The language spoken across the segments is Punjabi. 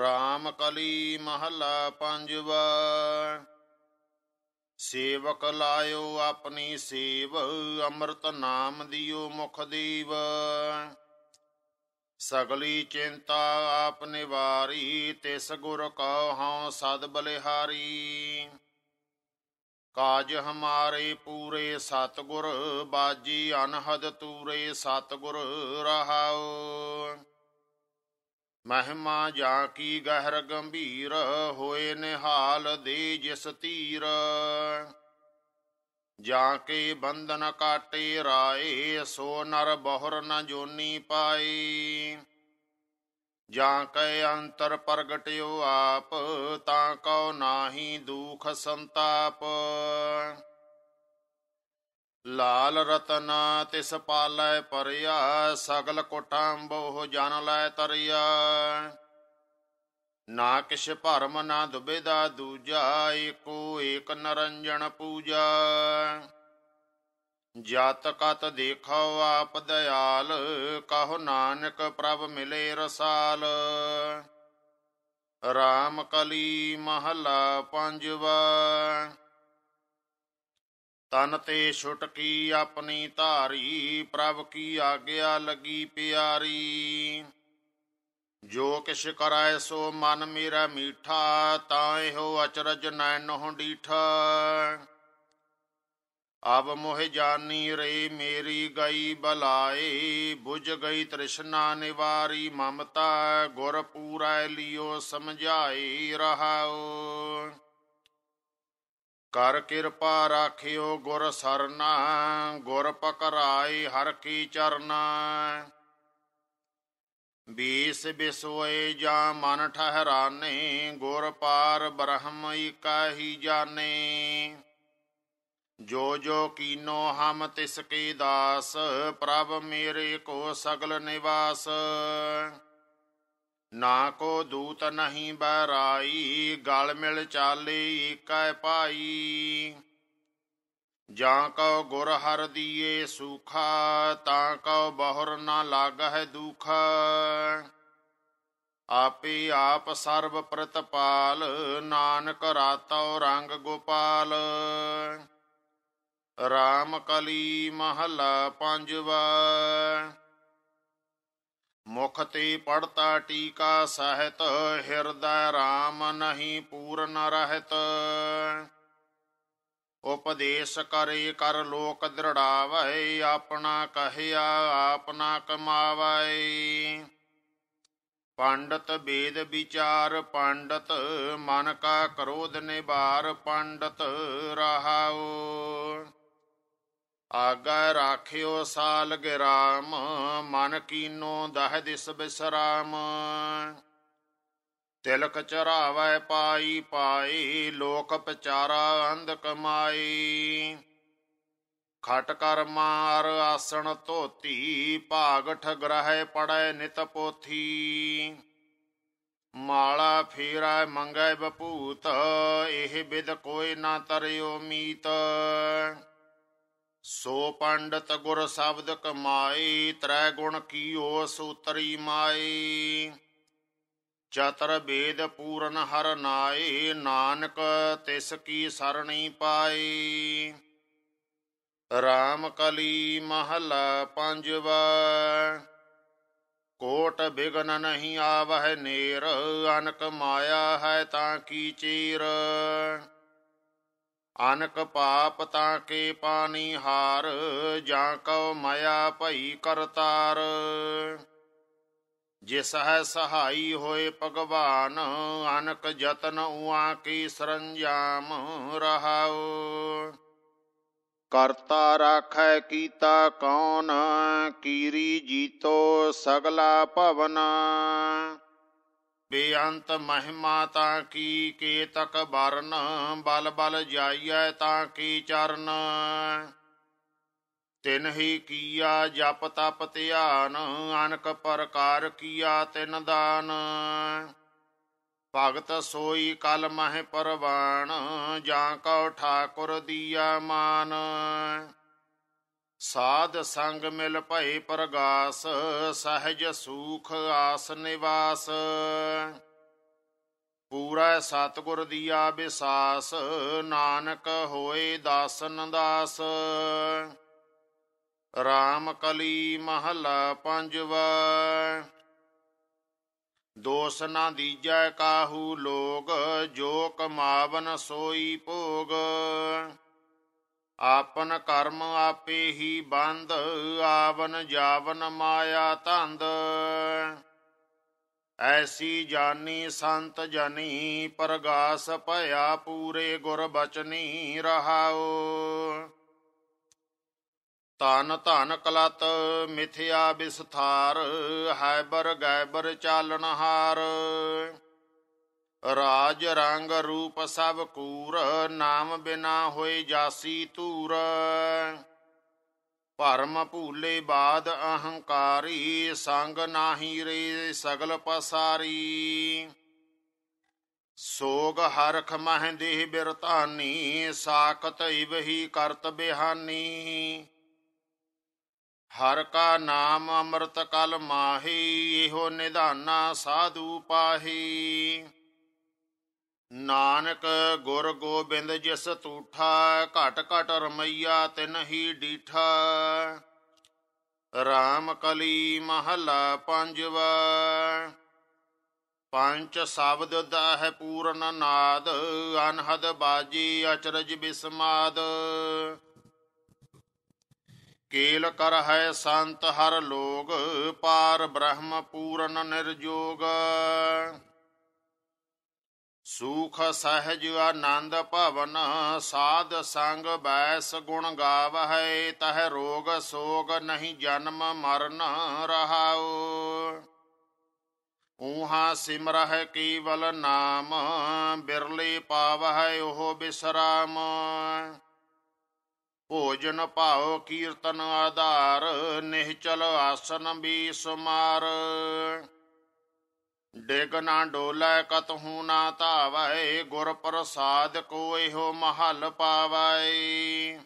ਰਾਮ ਕਲੀ ਮਹਲਾ ਪੰਜਵਾ ਸੇਵਕ ਲਾਇਓ ਆਪਣੀ ਸੇਵ ਅੰਮ੍ਰਿਤ ਨਾਮ ਦਿਓ ਮੁਖ ਦੀਵ ਸਗਲੀ ਚਿੰਤਾ ਆਪ ਨਿਵਾਰੀ ਤਿਸ ਗੁਰ ਕਉ ਹਉ ਸਦ ਬਲਿਹਾਰੀ ਕਾਜ ਹਮਾਰੇ ਪੂਰੇ ਗੁਰ ਬਾਜੀ ਅਨਹਦ ਤੂਰੇ ਗੁਰ ਰਹਾਓ ਮਹਿਮਾ ਜਾਂ ਕੀ ਗਹਿਰ ਗੰਭੀਰ ਹੋਏ ਨਿਹਾਲ ਦੇ ਜਿਸ ਤੀਰ ਜਾਂ ਕੇ ਬੰਧਨ ਕਾਟੇ ਰਾਏ ਸੋ ਨਰ ਬਹੁਰ ਨ ਜੋਨੀ ਪਾਈ ਜਾਂ ਕੈ ਅੰਤਰ ਪ੍ਰਗਟਿਓ ਆਪ ਤਾਂ ਕਉ ਨਾਹੀ ਦੁਖ ਸੰਤਾਪ ਲਾਲ ਰਤਨ ਤਿਸ ਪਾਲੈ ਪਰਿਆ ਸਗਲ ਕੋਟਾਂ ਬੋਹ ਜਨ ਲੈ ਤਰਿਆ ਨਾ ਕਿਛ ਭਰਮ ਨਾ ਦੁਬੇਦਾ ਦੂਜਾ ਏਕੋ ਏਕ ਨਰੰਜਨ ਪੂਜਾ ਜਤ ਕਤ ਦੇਖੋ ਆਪ ਦਿਆਲ ਕਹੋ ਨਾਨਕ ਪ੍ਰਭ ਮਿਲੇ ਰਸਾਲ ਰਾਮ ਕਲੀ ਮਹਲਾ ਪੰਜਵਾ ਤਨ ਤੇ ਛੁਟਕੀ ਆਪਣੀ ਧਾਰੀ ਪ੍ਰਭ ਕੀ ਆਗਿਆ ਲਗੀ ਪਿਆਰੀ ਜੋ ਕਿਛ ਕਰਾਇ ਸੋ ਮਨ ਮੇਰਾ ਮੀਠਾ ਤਾਂ ਇਹੋ ਅਚਰਜ ਨੈਣ ਹੋ ਡੀਠਾ ਆਬ ਮੋਹਿ ਜਾਨੀ ਰੇ ਮੇਰੀ ਗਈ ਬਲਾਏ 부ਝ ਗਈ ਤ੍ਰਿਸ਼ਨਾ ਨਿਵਾਰੀ ਮਮਤਾ ਗੁਰ ਪੂਰੈ ਲਿਓ ਸਮਝਾਈ ਰਹਾਓ ਕਰ ਕਿਰਪਾ ਰਾਖਿਓ ਗੁਰ ਸਰਨਾ ਗੁਰ ਪਕਰਾਈ ਹਰ ਕੀ ਚਰਨਾ ਬੀਸ ਬਿਸੋਏ ਜਾ ਮਨ ਠਹਿਰਾਨੇ ਗੁਰ ਪਾਰ ਬ੍ਰਹਮ ਇਕਾਹੀ ਜਾਣੇ ਜੋ ਜੋ ਕੀਨੋ ਹਮ ਤਿਸ ਕੀ ਦਾਸ ਪ੍ਰਭ ਮੇਰੇ ਕੋ ਸਗਲ ਨਿਵਾਸ ਨਾ ਕੋ ਦੂਤ ਨਹੀਂ ਬਰਾਈ ਗਲ ਮਿਲ ਚਾਲੇ ਕੈ ਪਾਈ ਜਾਂ ਕਉ ਗੁਰ ਹਰ ਦੀਏ ਸੁਖਾ ਤਾਂ ਕਉ ਬਹੁਰ ਨਾ ਲਾਗਹਿ ਦੁਖ ਆਪੇ ਆਪ ਸਰਬ ਪ੍ਰਤਪਾਲ ਨਾਨਕ ਰਾਤੋ ਰੰਗ ਗੋਪਾਲ RAM ਕਲੀ ਮਹਲਾ ਪੰਜਵਾ ਮੁਖ ਤੇ ਪੜਤਾ ਟੀਕਾ ਸਹਿਤ ਹਿਰਦੈ RAM ਨਹੀਂ ਪੂਰਨ ਰਹਿਤ ਉਪਦੇਸ਼ ਕਰੇ ਕਰ ਲੋਕ ਦ੍ਰਿੜਾਵੈ ਆਪਣਾ ਕਹਿਆ ਆਪਣਾ ਕਮਾਵੈ ਪੰਡਤ ਵੇਦ ਵਿਚਾਰ ਪੰਡਤ ਮਨ ਕਾ ਕਰੋਧ ਨਿਬਾਰ ਪੰਡਤ ਰਹਾਓ ਆਗਾ ਰਾਖਿਓ ਸਾਲ ਗਿਰਾਮ ਮਨ ਕੀਨੋ ਦਹ ਦਿਸ ਬਿਸਰਾਮ ਤਿਲਕ ਚਰਾਵੈ ਪਾਈ ਪਾਈ ਲੋਕ ਪਚਾਰਾ ਅੰਧ ਕਮਾਈ ਖਟ ਕਰ ਮਾਰ ਆਸਣ ਧੋਤੀ ਭਾਗਠ ਗ੍ਰਹਿ ਪੜੈ ਨਿਤ ਪੋਥੀ ਮਾਲਾ ਫੇਰਾ ਮੰਗੈ ਬਪੂਤ ਇਹ ਬਿਦ ਕੋਈ ਨਾ ਤਰਿਓ ਮੀਤ ਸੋ ਪੰਡਤ ਗੁਰ ਸ਼ਬਦ ਕਮਾਈ ਤ੍ਰੈ ਗੁਣ ਕੀਓ ਸੂਤਰੀ ਮਾਈ ਚਤਰ ਵੇਦ ਪੂਰਨ ਹਰ ਨਾਏ ਨਾਨਕ ਤਿਸ ਕੀ ਸਰਣੀ ਪਾਈ RAM ਕਲੀ ਮਹਲਾ ਪੰਜਵਾ ਕੋਟ ਬਿਗਨ ਨਹੀਂ ਆਵਹਿ ਨੇਰ ਅਨਕ ਮਾਇਆ ਹੈ ਤਾਂ ਕੀ ਚੀਰ ਅਨਕ ਪਾਪ ਤਾਂ ਕੇ ਪਾਣੀ ਹਾਰ ਜਾਂ ਕਉ ਮਾਇਆ ਭਈ ਕਰਤਾਰ ਜਿਸ ਹੈ ਸਹਾਈ ਹੋਏ ਭਗਵਾਨ ਅਨਕ ਜਤਨ ਉਆ ਕੀ ਸਰੰਜਾਮ ਰਹਾਉ ਕਰਤਾ ਰਾਖੈ ਕੀਤਾ ਕੌਣ ਕੀਰੀ ਜੀਤੋ ਸਗਲਾ ਭਵਨਾ ਬੇਅੰਤ ਮਹਿਮਾ ਤਾਂ ਕੀ ਕੇ ਤਕ ਬਰਨ ਬਲ ਬਲ ਜਾਈਐ ਤਾਂ ਕੀ ਚਰਨ ਤਿਨ ਹੀ ਕੀਆ ਜਪ ਤਪ ਧਿਆਨ ਅਨਕ ਪ੍ਰਕਾਰ ਕੀਆ ਤਿਨ ਦਾਨ ਭਗਤ ਸੋਈ ਕਲ ਮਹਿ ਪਰਵਾਣ ਜਾਂ ਕਉ ਠਾਕੁਰ ਦੀਆ ਮਾਨ ਸਾਧ ਸੰਗ ਮਿਲ ਭਈ ਪ੍ਰਗਾਸ ਸਹਜ ਸੂਖ ਆਸ ਨਿਵਾਸ ਪੂਰਾ ਸਤਗੁਰ ਆ ਬਿਸਾਸ ਨਾਨਕ ਹੋਏ ਦਾਸਨ ਦਾਸ RAM ਕਲੀ ਮਹਲਾ ਪੰਜਵਾ ਦੋਸ ਨਾ ਦੀਜੈ ਕਾਹੂ ਲੋਗ ਜੋ ਕਮਾਵਨ ਸੋਈ ਭੋਗ ਆਪਨ ਕਰਮ ਆਪੇ ਹੀ ਬੰਦ ਆਵਨ ਜਾਵਨ ਮਾਇਆ ਤੰਦ ਐਸੀ ਜਾਨੀ ਸੰਤ ਜਨੀ ਪ੍ਰਗਾਸ ਭਇਆ ਪੂਰੇ ਗੁਰ ਬਚਨੀ ਰਹਾਉ ਤਨ ਧਨ ਕਲਤ ਮਿਥਿਆ ਵਿਸਥਾਰ ਬਰ ਗੈਬਰ ਹਾਰ ਰਾਜ ਰੰਗ ਰੂਪ ਸਭ ਕੂਰ ਨਾਮ ਬਿਨਾ ਹੋਏ ਜਾਸੀ ਤੂਰ ਭਰਮ ਭੂਲੇ ਬਾਦ ਅਹੰਕਾਰੀ ਸੰਗ ਨਾਹੀ ਰੇ ਸਗਲ ਪਸਾਰੀ ਸੋਗ ਹਰਖ ਮਹਿ ਦੇਹ ਬਿਰਤਾਨੀ ਸਾਖਤ ਇਵਹੀ ਕਰਤ ਬਿਹਾਨੀ ਹਰ ਕਾ ਨਾਮ ਅੰਮ੍ਰਿਤ ਕਲ ਮਾਹੀ ਇਹੋ ਨਿਧਾਨਾ ਸਾਧੂ ਪਾਹੀ ਨਾਨਕ ਗੁਰ ਗੋਬਿੰਦ ਜਿਸ ਤੂਠਾ ਘਟ ਘਟ ਰਮਈਆ ਹੀ ਡੀਠਾ RAM ਕਲੀ ਮਹਲਾ ਪੰਜਵਾ ਪੰਜ ਸ਼ਬਦ ਦਾ ਹੈ ਪੂਰਨ ਨਾਦ ਅਨਹਦ ਬਾਜੀ ਅਚਰਜ ਬਿਸਮਾਦ ਕੇਲ ਕਰ ਹੈ ਸੰਤ ਹਰ ਲੋਗ ਪਾਰ ਬ੍ਰਹਮ ਪੂਰਨ ਨਿਰਜੋਗ ਸੂਖ ਸਹਜ ਆਨੰਦ ਭਵਨ ਸਾਧ ਸੰਗ ਬੈਸ ਗੁਣ ਗਾਵਹਿ ਤਹ ਰੋਗ ਸੋਗ ਨਹੀਂ ਜਨਮ ਮਰਨ ਰਹਾਉ ਊਹਾ ਸਿਮਰਹਿ ਕੇਵਲ ਨਾਮ ਬਿਰਲੀ ਪਾਵਹਿ ਉਹ ਬਿਸਰਾਮ ਭੋਜਨ ਭਾਉ ਕੀਰਤਨ ਆਧਾਰ ਨਿਹਚਲ ਆਸਨ ਬੀ ਸੁਮਾਰ ਡਿਗ ਨਾ ਡੋਲੇ ਕਤਹੂ ਨਾ ਧਾਵੈ ਗੁਰ ਪ੍ਰਸਾਦ ਕੋ ਇਹੋ ਮਹਲ ਪਾਵੈ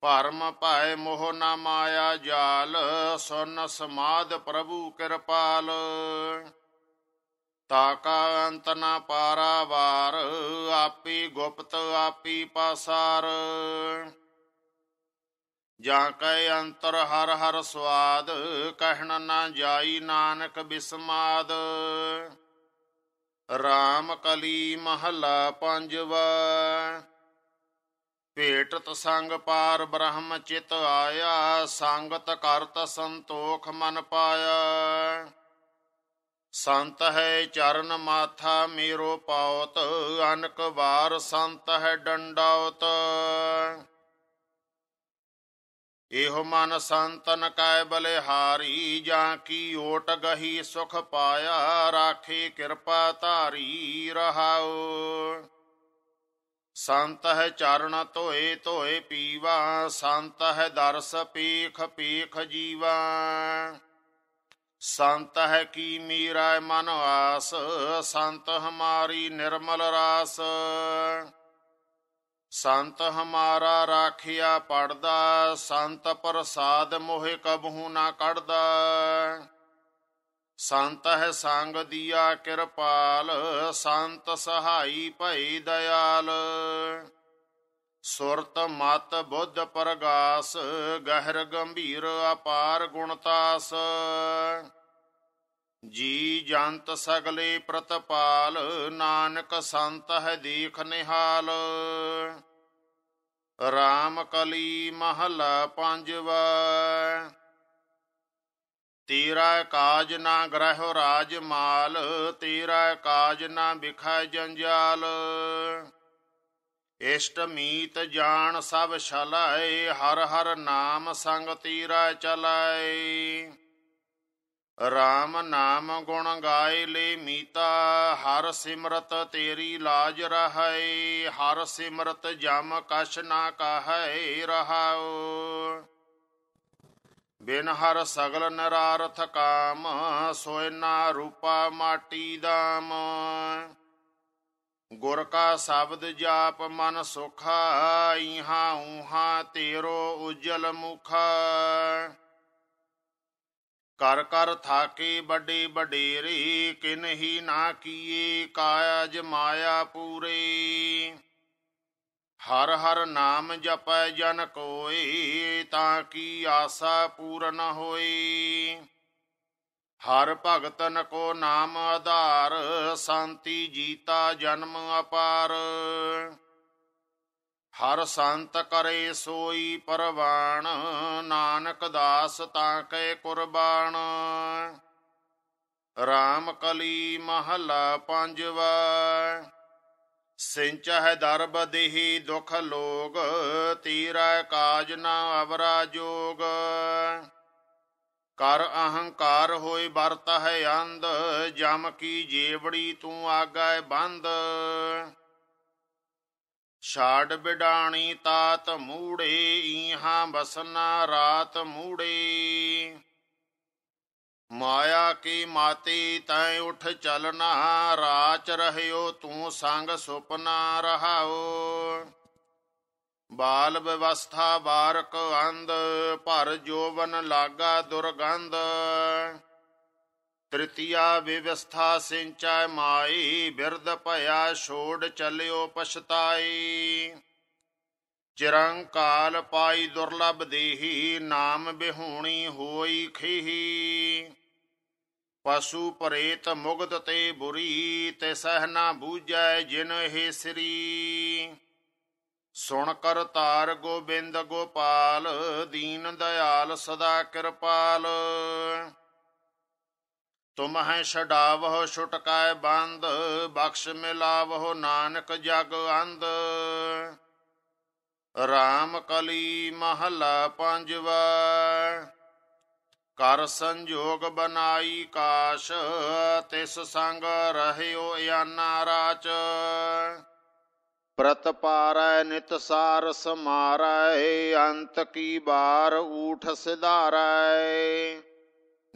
ਭਰਮ ਭਾਇ ਮੋਹ ਨਾ ਮਾਇਆ ਜਾਲ ਸੁਨ ਸਮਾਦ ਪ੍ਰਭੂ ਕਿਰਪਾਲ ਤਾਕਾ ਅੰਤ ਨਾ ਪਾਰਾ ਵਾਰ ਆਪੀ ਗੁਪਤ ਆਪੀ ਪਾਸਾਰ ਜਾਂ ਕੈ ਅੰਤਰ ਹਰ ਹਰ ਸਵਾਦ ਕਹਿਣ ਨਾ ਜਾਈ ਨਾਨਕ ਬਿਸਮਾਦ RAM ਕਲੀ ਮਹਲਾ ਪੰਜਵਾ ਭੇਟ ਸੰਗ ਪਾਰ ਬ੍ਰਹਮ ਚਿਤ ਆਇਆ ਸੰਗਤ ਕਰਤ ਸੰਤੋਖ ਮਨ ਪਾਇਆ ਸੰਤ ਹੈ ਚਰਨ ਮਾਥਾ ਮੇਰੋ ਪਾਉਤ ਅਨਕ ਵਾਰ ਸੰਤ ਹੈ ਡੰਡਾਉਤ ਇਹੋ ਮਨ ਸੰਤਨ ਕੈ ਬਲਿਹਾਰੀ ਜਾਂ ਕੀ ਓਟ ਗਹੀ ਸੁਖ ਪਾਇਆ ਰਾਖੇ ਕਿਰਪਾ ਧਾਰੀ ਰਹਾਉ ਸੰਤ ਹੈ ਚਰਨ ਧੋਏ ਧੋਏ ਪੀਵਾ ਸੰਤ ਹੈ ਦਰਸ ਪੀਖ ਪੀਖ ਜੀਵਾ ਸੰਤ ਹੈ ਕੀ ਮੀਰਾ ਮਨ ਆਸ ਸੰਤ ਹਮਾਰੀ ਨਿਰਮਲ ਰਾਸ ਸੰਤ ਹਮਾਰਾ ਰਾਖਿਆ ਪੜਦਾ ਸੰਤ ਪ੍ਰਸਾਦ ਮੋਹਿ ਕਬਹੂ ਨਾ ਕੜਦਾ ਸੰਤ ਹੈ ਸੰਗ ਦੀਆ ਕਿਰਪਾਲ ਸੰਤ ਸਹਾਈ ਭਈ ਦਿਆਲ ਸੁਰਤ ਮਤ ਬੁੱਧ ਪ੍ਰਗਾਸ ਗਹਿਰ ਗੰਭੀਰ ਅਪਾਰ ਗੁਣਤਾਸ ਜੀ ਜੰਤ ਸਗਲੇ ਪ੍ਰਤਪਾਲ ਨਾਨਕ ਸੰਤ ਹੈ ਦੇਖ ਨਿਹਾਲ RAM ਕਲੀ ਮਹਲਾ ਪੰਜਵਾ ਤੇਰਾ ਕਾਜ ਨਾ ਗ੍ਰਹਿ ਰਾਜ ਮਾਲ ਤੇਰਾ ਕਾਜ ਨਾ ਵਿਖੈ ਜੰਜਾਲ ਇਸ਼ਟ ਮੀਤ ਜਾਣ ਸਭ ਛਲਾਏ ਹਰ ਹਰ ਨਾਮ ਸੰਗ ਤੇਰਾ ਚਲਾਏ ਰਾਮ ਨਾਮ ਗੁਣ ਗਾਏ ਲੈ ਮੀਤਾ ਹਰ ਸਿਮਰਤ ਤੇਰੀ ਲਾਜ ਰਹੈ ਹਰ ਸਿਮਰਤ ਜਮ ਕਛ ਨਾ ਕਹੈ ਰਹਾਉ ਬਿਨ ਹਰ ਸਗਲ ਨਰਾਰਥ ਕਾਮ ਸੋਇ ਨਾ ਰੂਪਾ ਮਾਟੀ ਦਾਮ ਗੁਰ ਕਾ ਸ਼ਬਦ ਜਾਪ ਮਨ ਸੁਖਾ ਇਹਾ ਉਹਾ ਤੇਰੋ ਉਜਲ ਮੁਖਾ ਕਰ ਕਰ ਥਾਕੇ ਵੱਡੇ ਵਡੇਰੇ ਕਿਨਹੀ ਨਾ ਕੀਏ ਕਾਜ ਮਾਇਆ ਪੂਰੇ ਹਰ ਹਰ ਨਾਮ ਜਪੈ ਜਨ ਕੋਈ ਤਾਂ ਕੀ ਆਸਾ ਪੂਰਨ ਹੋਈ ਹਰ ਭਗਤਨ ਕੋ ਨਾਮ ਆਧਾਰ ਸ਼ਾਂਤੀ ਜੀਤਾ ਜਨਮ ਅਪਾਰ ਹਰ ਸੰਤ ਕਰੇ ਸੋਈ ਪਰਵਾਣ ਨਾਨਕ ਦਾਸ ਤਾਂ ਕੈ ਕੁਰਬਾਨ RAM ਕਲੀ ਮਹਲਾ ਪੰਜਵਾ ਸਿੰਚ ਹੈ ਦਰਬ ਦੇਹੀ ਦੁਖ ਲੋਗ ਤੀਰਾ ਕਾਜ ਨਾ ਅਵਰਾ ਜੋਗ ਕਰ ਅਹੰਕਾਰ ਹੋਏ ਵਰਤ ਹੈ ਅੰਧ ਜਮ ਕੀ ਜੇਵੜੀ ਤੂੰ ਆਗਾ ਬੰਦ ਛਾੜ ਬਿਡਾਣੀ ਤਾਤ ਮੂੜੇ ਈਹਾਂ ਬਸਨਾ ਰਾਤ ਮੂੜੇ ਮਾਇਆ ਕੀ ਮਾਤੀ ਤੈ ਉਠ ਚਲਣਾ ਰਾਚ ਰਹਿਓ ਤੂੰ ਸੰਗ ਸੁਪਨਾ ਰਹਾਓ ਬਾਲ ਵਿਵਸਥਾ ਬਾਰਕ ਅੰਧ ਭਰ ਜੋਵਨ ਲਾਗਾ ਦੁਰਗੰਧ ਤ੍ਰਿਤੀਆ ਵਿਵਸਥਾ ਸਿੰਚੈ ਮਾਈ ਬਿਰਧ ਭਇਆ ਛੋੜ ਚਲਿਓ ਪਛਤਾਈ ਚਿਰੰਕਾਲ ਪਾਈ ਦੁਰਲਭ ਦੇਹੀ ਨਾਮ ਬਿਹੂਣੀ ਹੋਈ ਖੀਹੀ ਪਸ਼ੂ ਪ੍ਰੇਤ ਮੁਗਦ ਤੇ ਬੁਰੀ ਤੇ ਸਹਨਾ ਬੂਝੈ ਜਿਨ ਇਹ ਸ੍ਰੀ ਸੁਣ ਕਰ ਤਾਰ ਗੋਬਿੰਦ ਗੋਪਾਲ ਦੀਨ ਦਇਆਲ ਸਦਾ ਕਿਰਪਾਲ ਤੁਮ ਹੈ ਛਡਾਵਹੁ ਛੁਟਕਾਇ ਬੰਦ ਬਖਸ਼ ਮਿਲਾਵਹੁ ਨਾਨਕ ਜਗ ਅੰਧ ਰਾਮ ਕਲੀ ਮਹਲਾ ਪੰਜਵਾ ਕਰ ਸੰਜੋਗ ਬਨਾਈ ਕਾਸ਼ ਤਿਸ ਸੰਗ ਰਹਿਓ ਯਾਨਾ ਰਾਚ ਪ੍ਰਤ ਪਾਰੈ ਨਿਤ ਸਾਰ ਸਮਾਰੈ ਅੰਤ ਕੀ ਬਾਰ ਊਠ ਸਿਧਾਰੈ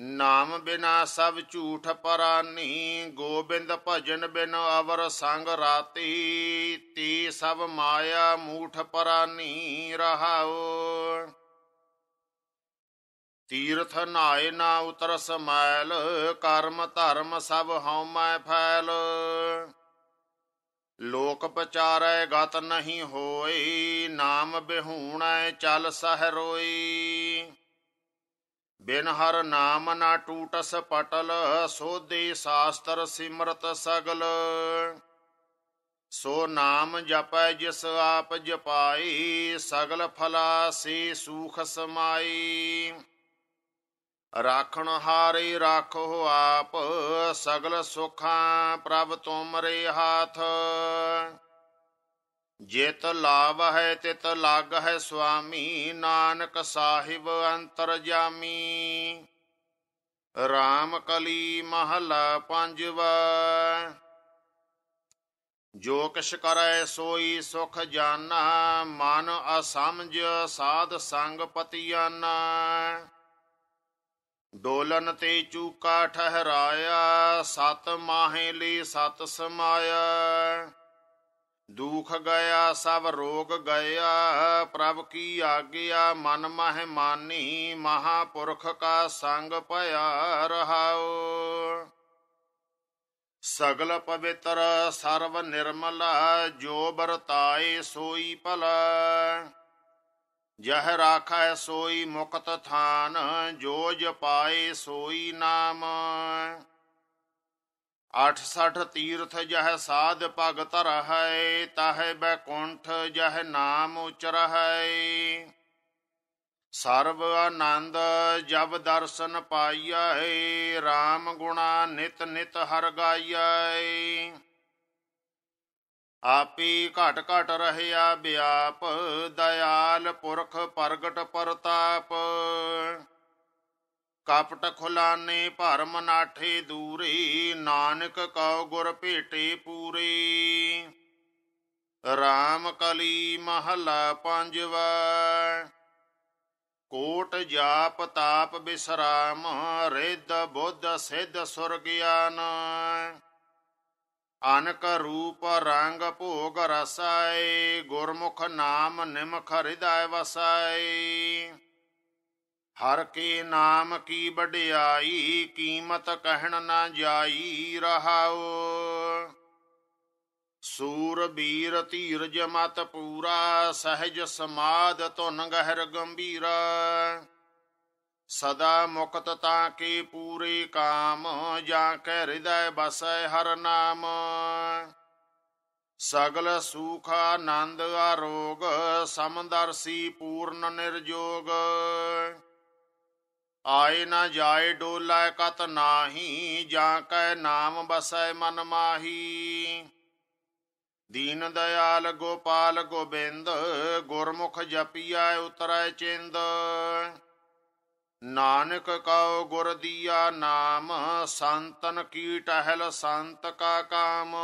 ਨਾਮ ਬਿਨਾ ਸਭ ਝੂਠ ਪਰਾਨੀ ਗੋਬਿੰਦ ਭਜਨ ਬਿਨ ਅਵਰ ਸੰਗ ਰਾਤੀ ਤੀ ਸਭ ਮਾਇਆ ਮੂਠ ਪਰਾਨੀ ਰਹਾਓ ਤੀਰਥ ਨਾਏ ਨਾ ਉਤਰ ਸਮੈਲ ਕਰਮ ਧਰਮ ਸਭ ਹਉ ਮੈਂ ਫੈਲ ਲੋਕ ਪਚਾਰੈ ਗਤ ਨਹੀਂ ਹੋਈ ਨਾਮ ਬਿਹੂਣੈ ਚਲ ਸਹਿ ਰੋਈ ਬਿਨ ਹਰ ਨਾਮ ਨਾ ਟੂਟਸ ਪਟਲ ਸੋਧੇ ਸਾਸਤਰ ਸਿਮਰਤ ਸਗਲ ਸੋ ਨਾਮ ਜਪੈ ਜਿਸ ਆਪ ਜਪਾਈ ਸਗਲ ਫਲਾ ਸੇ ਸੂਖ ਸਮਾਈ ਰਾਖਣ ਹਾਰੇ ਰਾਖੋ ਆਪ ਸਗਲ ਸੁਖਾਂ ਪ੍ਰਭ ਤੁਮਰੇ ਹਾਥ ਜਿਤ ਲਾਭ ਹੈ ਤਿਤ ਲਗ ਹੈ ਸੁਆਮੀ ਨਾਨਕ ਸਾਹਿਬ ਅੰਤਰ ਜਾਮੀ RAM ਕਲੀ ਮਹਲਾ ਪੰਜਵਾ ਜੋ ਕਿਛ ਕਰੈ ਸੋਈ ਸੁਖ ਜਾਨਾ ਮਨ ਅਸਮਝ ਸਾਧ ਸੰਗ ਪਤਿਆਨਾ ਡੋਲਨ ਤੇ ਚੂਕਾ ਠਹਿਰਾਇਆ ਸਤ ਮਾਹੇ ਲਈ ਸਤ ਸਮਾਇਆ ਦੁਖ ਗਿਆ ਸਭ ਰੋਗ ਗਿਆ ਪ੍ਰਭ ਕੀ ਆਗਿਆ ਮਨ ਮਹਿ ਮਾਨੀ ਮਹਾਪੁਰਖ ਕਾ ਸੰਗ ਭਇਆ ਰਹਾਓ ਸਗਲ ਪਵਿੱਤਰ ਸਰਵ ਨਿਰਮਲ ਜੋ ਵਰਤਾਏ ਸੋਈ ਭਲ ਜਹ ਰਾਖੈ ਸੋਈ ਮੁਕਤ ਥਾਨ ਜੋ ਜਪਾਏ ਸੋਈ ਨਾਮ 86 ਤੀਰਥ ਜਹ ਸਾਧ ਭਗਤ ਰਹੈ ਤਾਹੈ ਬੈਕੁੰਠ ਜਹ ਨਾਮ ਉਚਰਹੈ ਸਰਬ ਆਨੰਦ ਜਬ ਦਰਸ਼ਨ ਪਾਈਐ RAM ਗੁਣਾ ਨਿਤ ਨਿਤ ਹਰ ਗਾਈਐ ਆਪੀ ਘਟ ਘਟ ਰਹਿਆ ਬਿਆਪ ਦਇਆਲ ਪੁਰਖ ਪ੍ਰਗਟ ਪਰਤਾਪ ਕਪਟ ਖੁਲਾਨੇ ਭਰਮ ਨਾਠੇ ਦੂਰੀ ਨਾਨਕ ਕਉ ਗੁਰ ਭੇਟੇ ਪੂਰੇ RAM ਕਲੀ ਮਹਲਾ ਪੰਜਵਾ ਕੋਟ ਜਾਪ ਤਾਪ ਬਿਸਰਾਮ ਰਿੱਧ ਬੁੱਧ ਸਿੱਧ ਸੁਰਗਿਆਨ ਅਨਕ ਰੂਪ ਰੰਗ ਭੋਗ ਰਸਾਏ ਗੁਰਮੁਖ ਨਾਮ ਨਿਮਖ ਹਿਰਦੈ ਵਸਾਏ ਹਰ ਕੇ ਨਾਮ ਕੀ ਵਡਿਆਈ ਕੀਮਤ ਕਹਿਣ ਨਾ ਜਾਈ ਰਹਾਓ ਸੂਰ ਬੀਰ ਧੀਰਜ ਮਤ ਪੂਰਾ ਸਹਿਜ ਸਮਾਦ ਧੁਨ ਗਹਿਰ ਗੰਭੀਰਾ ਸਦਾ ਮੁਕਤ ਤਾਂ ਕੀ ਪੂਰੇ ਕਾਮ ਜਾਂ ਕੈ ਹਿਰਦੈ ਬਸੈ ਹਰ ਨਾਮ ਸਗਲ ਸੁਖ ਆਨੰਦ ਆਰੋਗ ਸਮਦਰਸੀ ਪੂਰਨ ਨਿਰਜੋਗ ਆਏ ਨਾ ਜਾਏ ਡੋਲਾ ਕਤ ਨਾਹੀ ਜਾਂ ਕੈ ਨਾਮ ਬਸੈ ਮਨ ਮਾਹੀ ਦੀਨ ਦਇਆਲ ਗੋਪਾਲ ਗੋਬਿੰਦ ਗੁਰਮੁਖ ਜਪੀਐ ਉਤਰੈ ਚਿੰਦ ਨਾਨਕ ਕਉ ਗੁਰ ਦੀਆ ਨਾਮ ਸੰਤਨ ਕੀ ਟਹਿਲ ਸੰਤ ਕਾ ਕਾਮ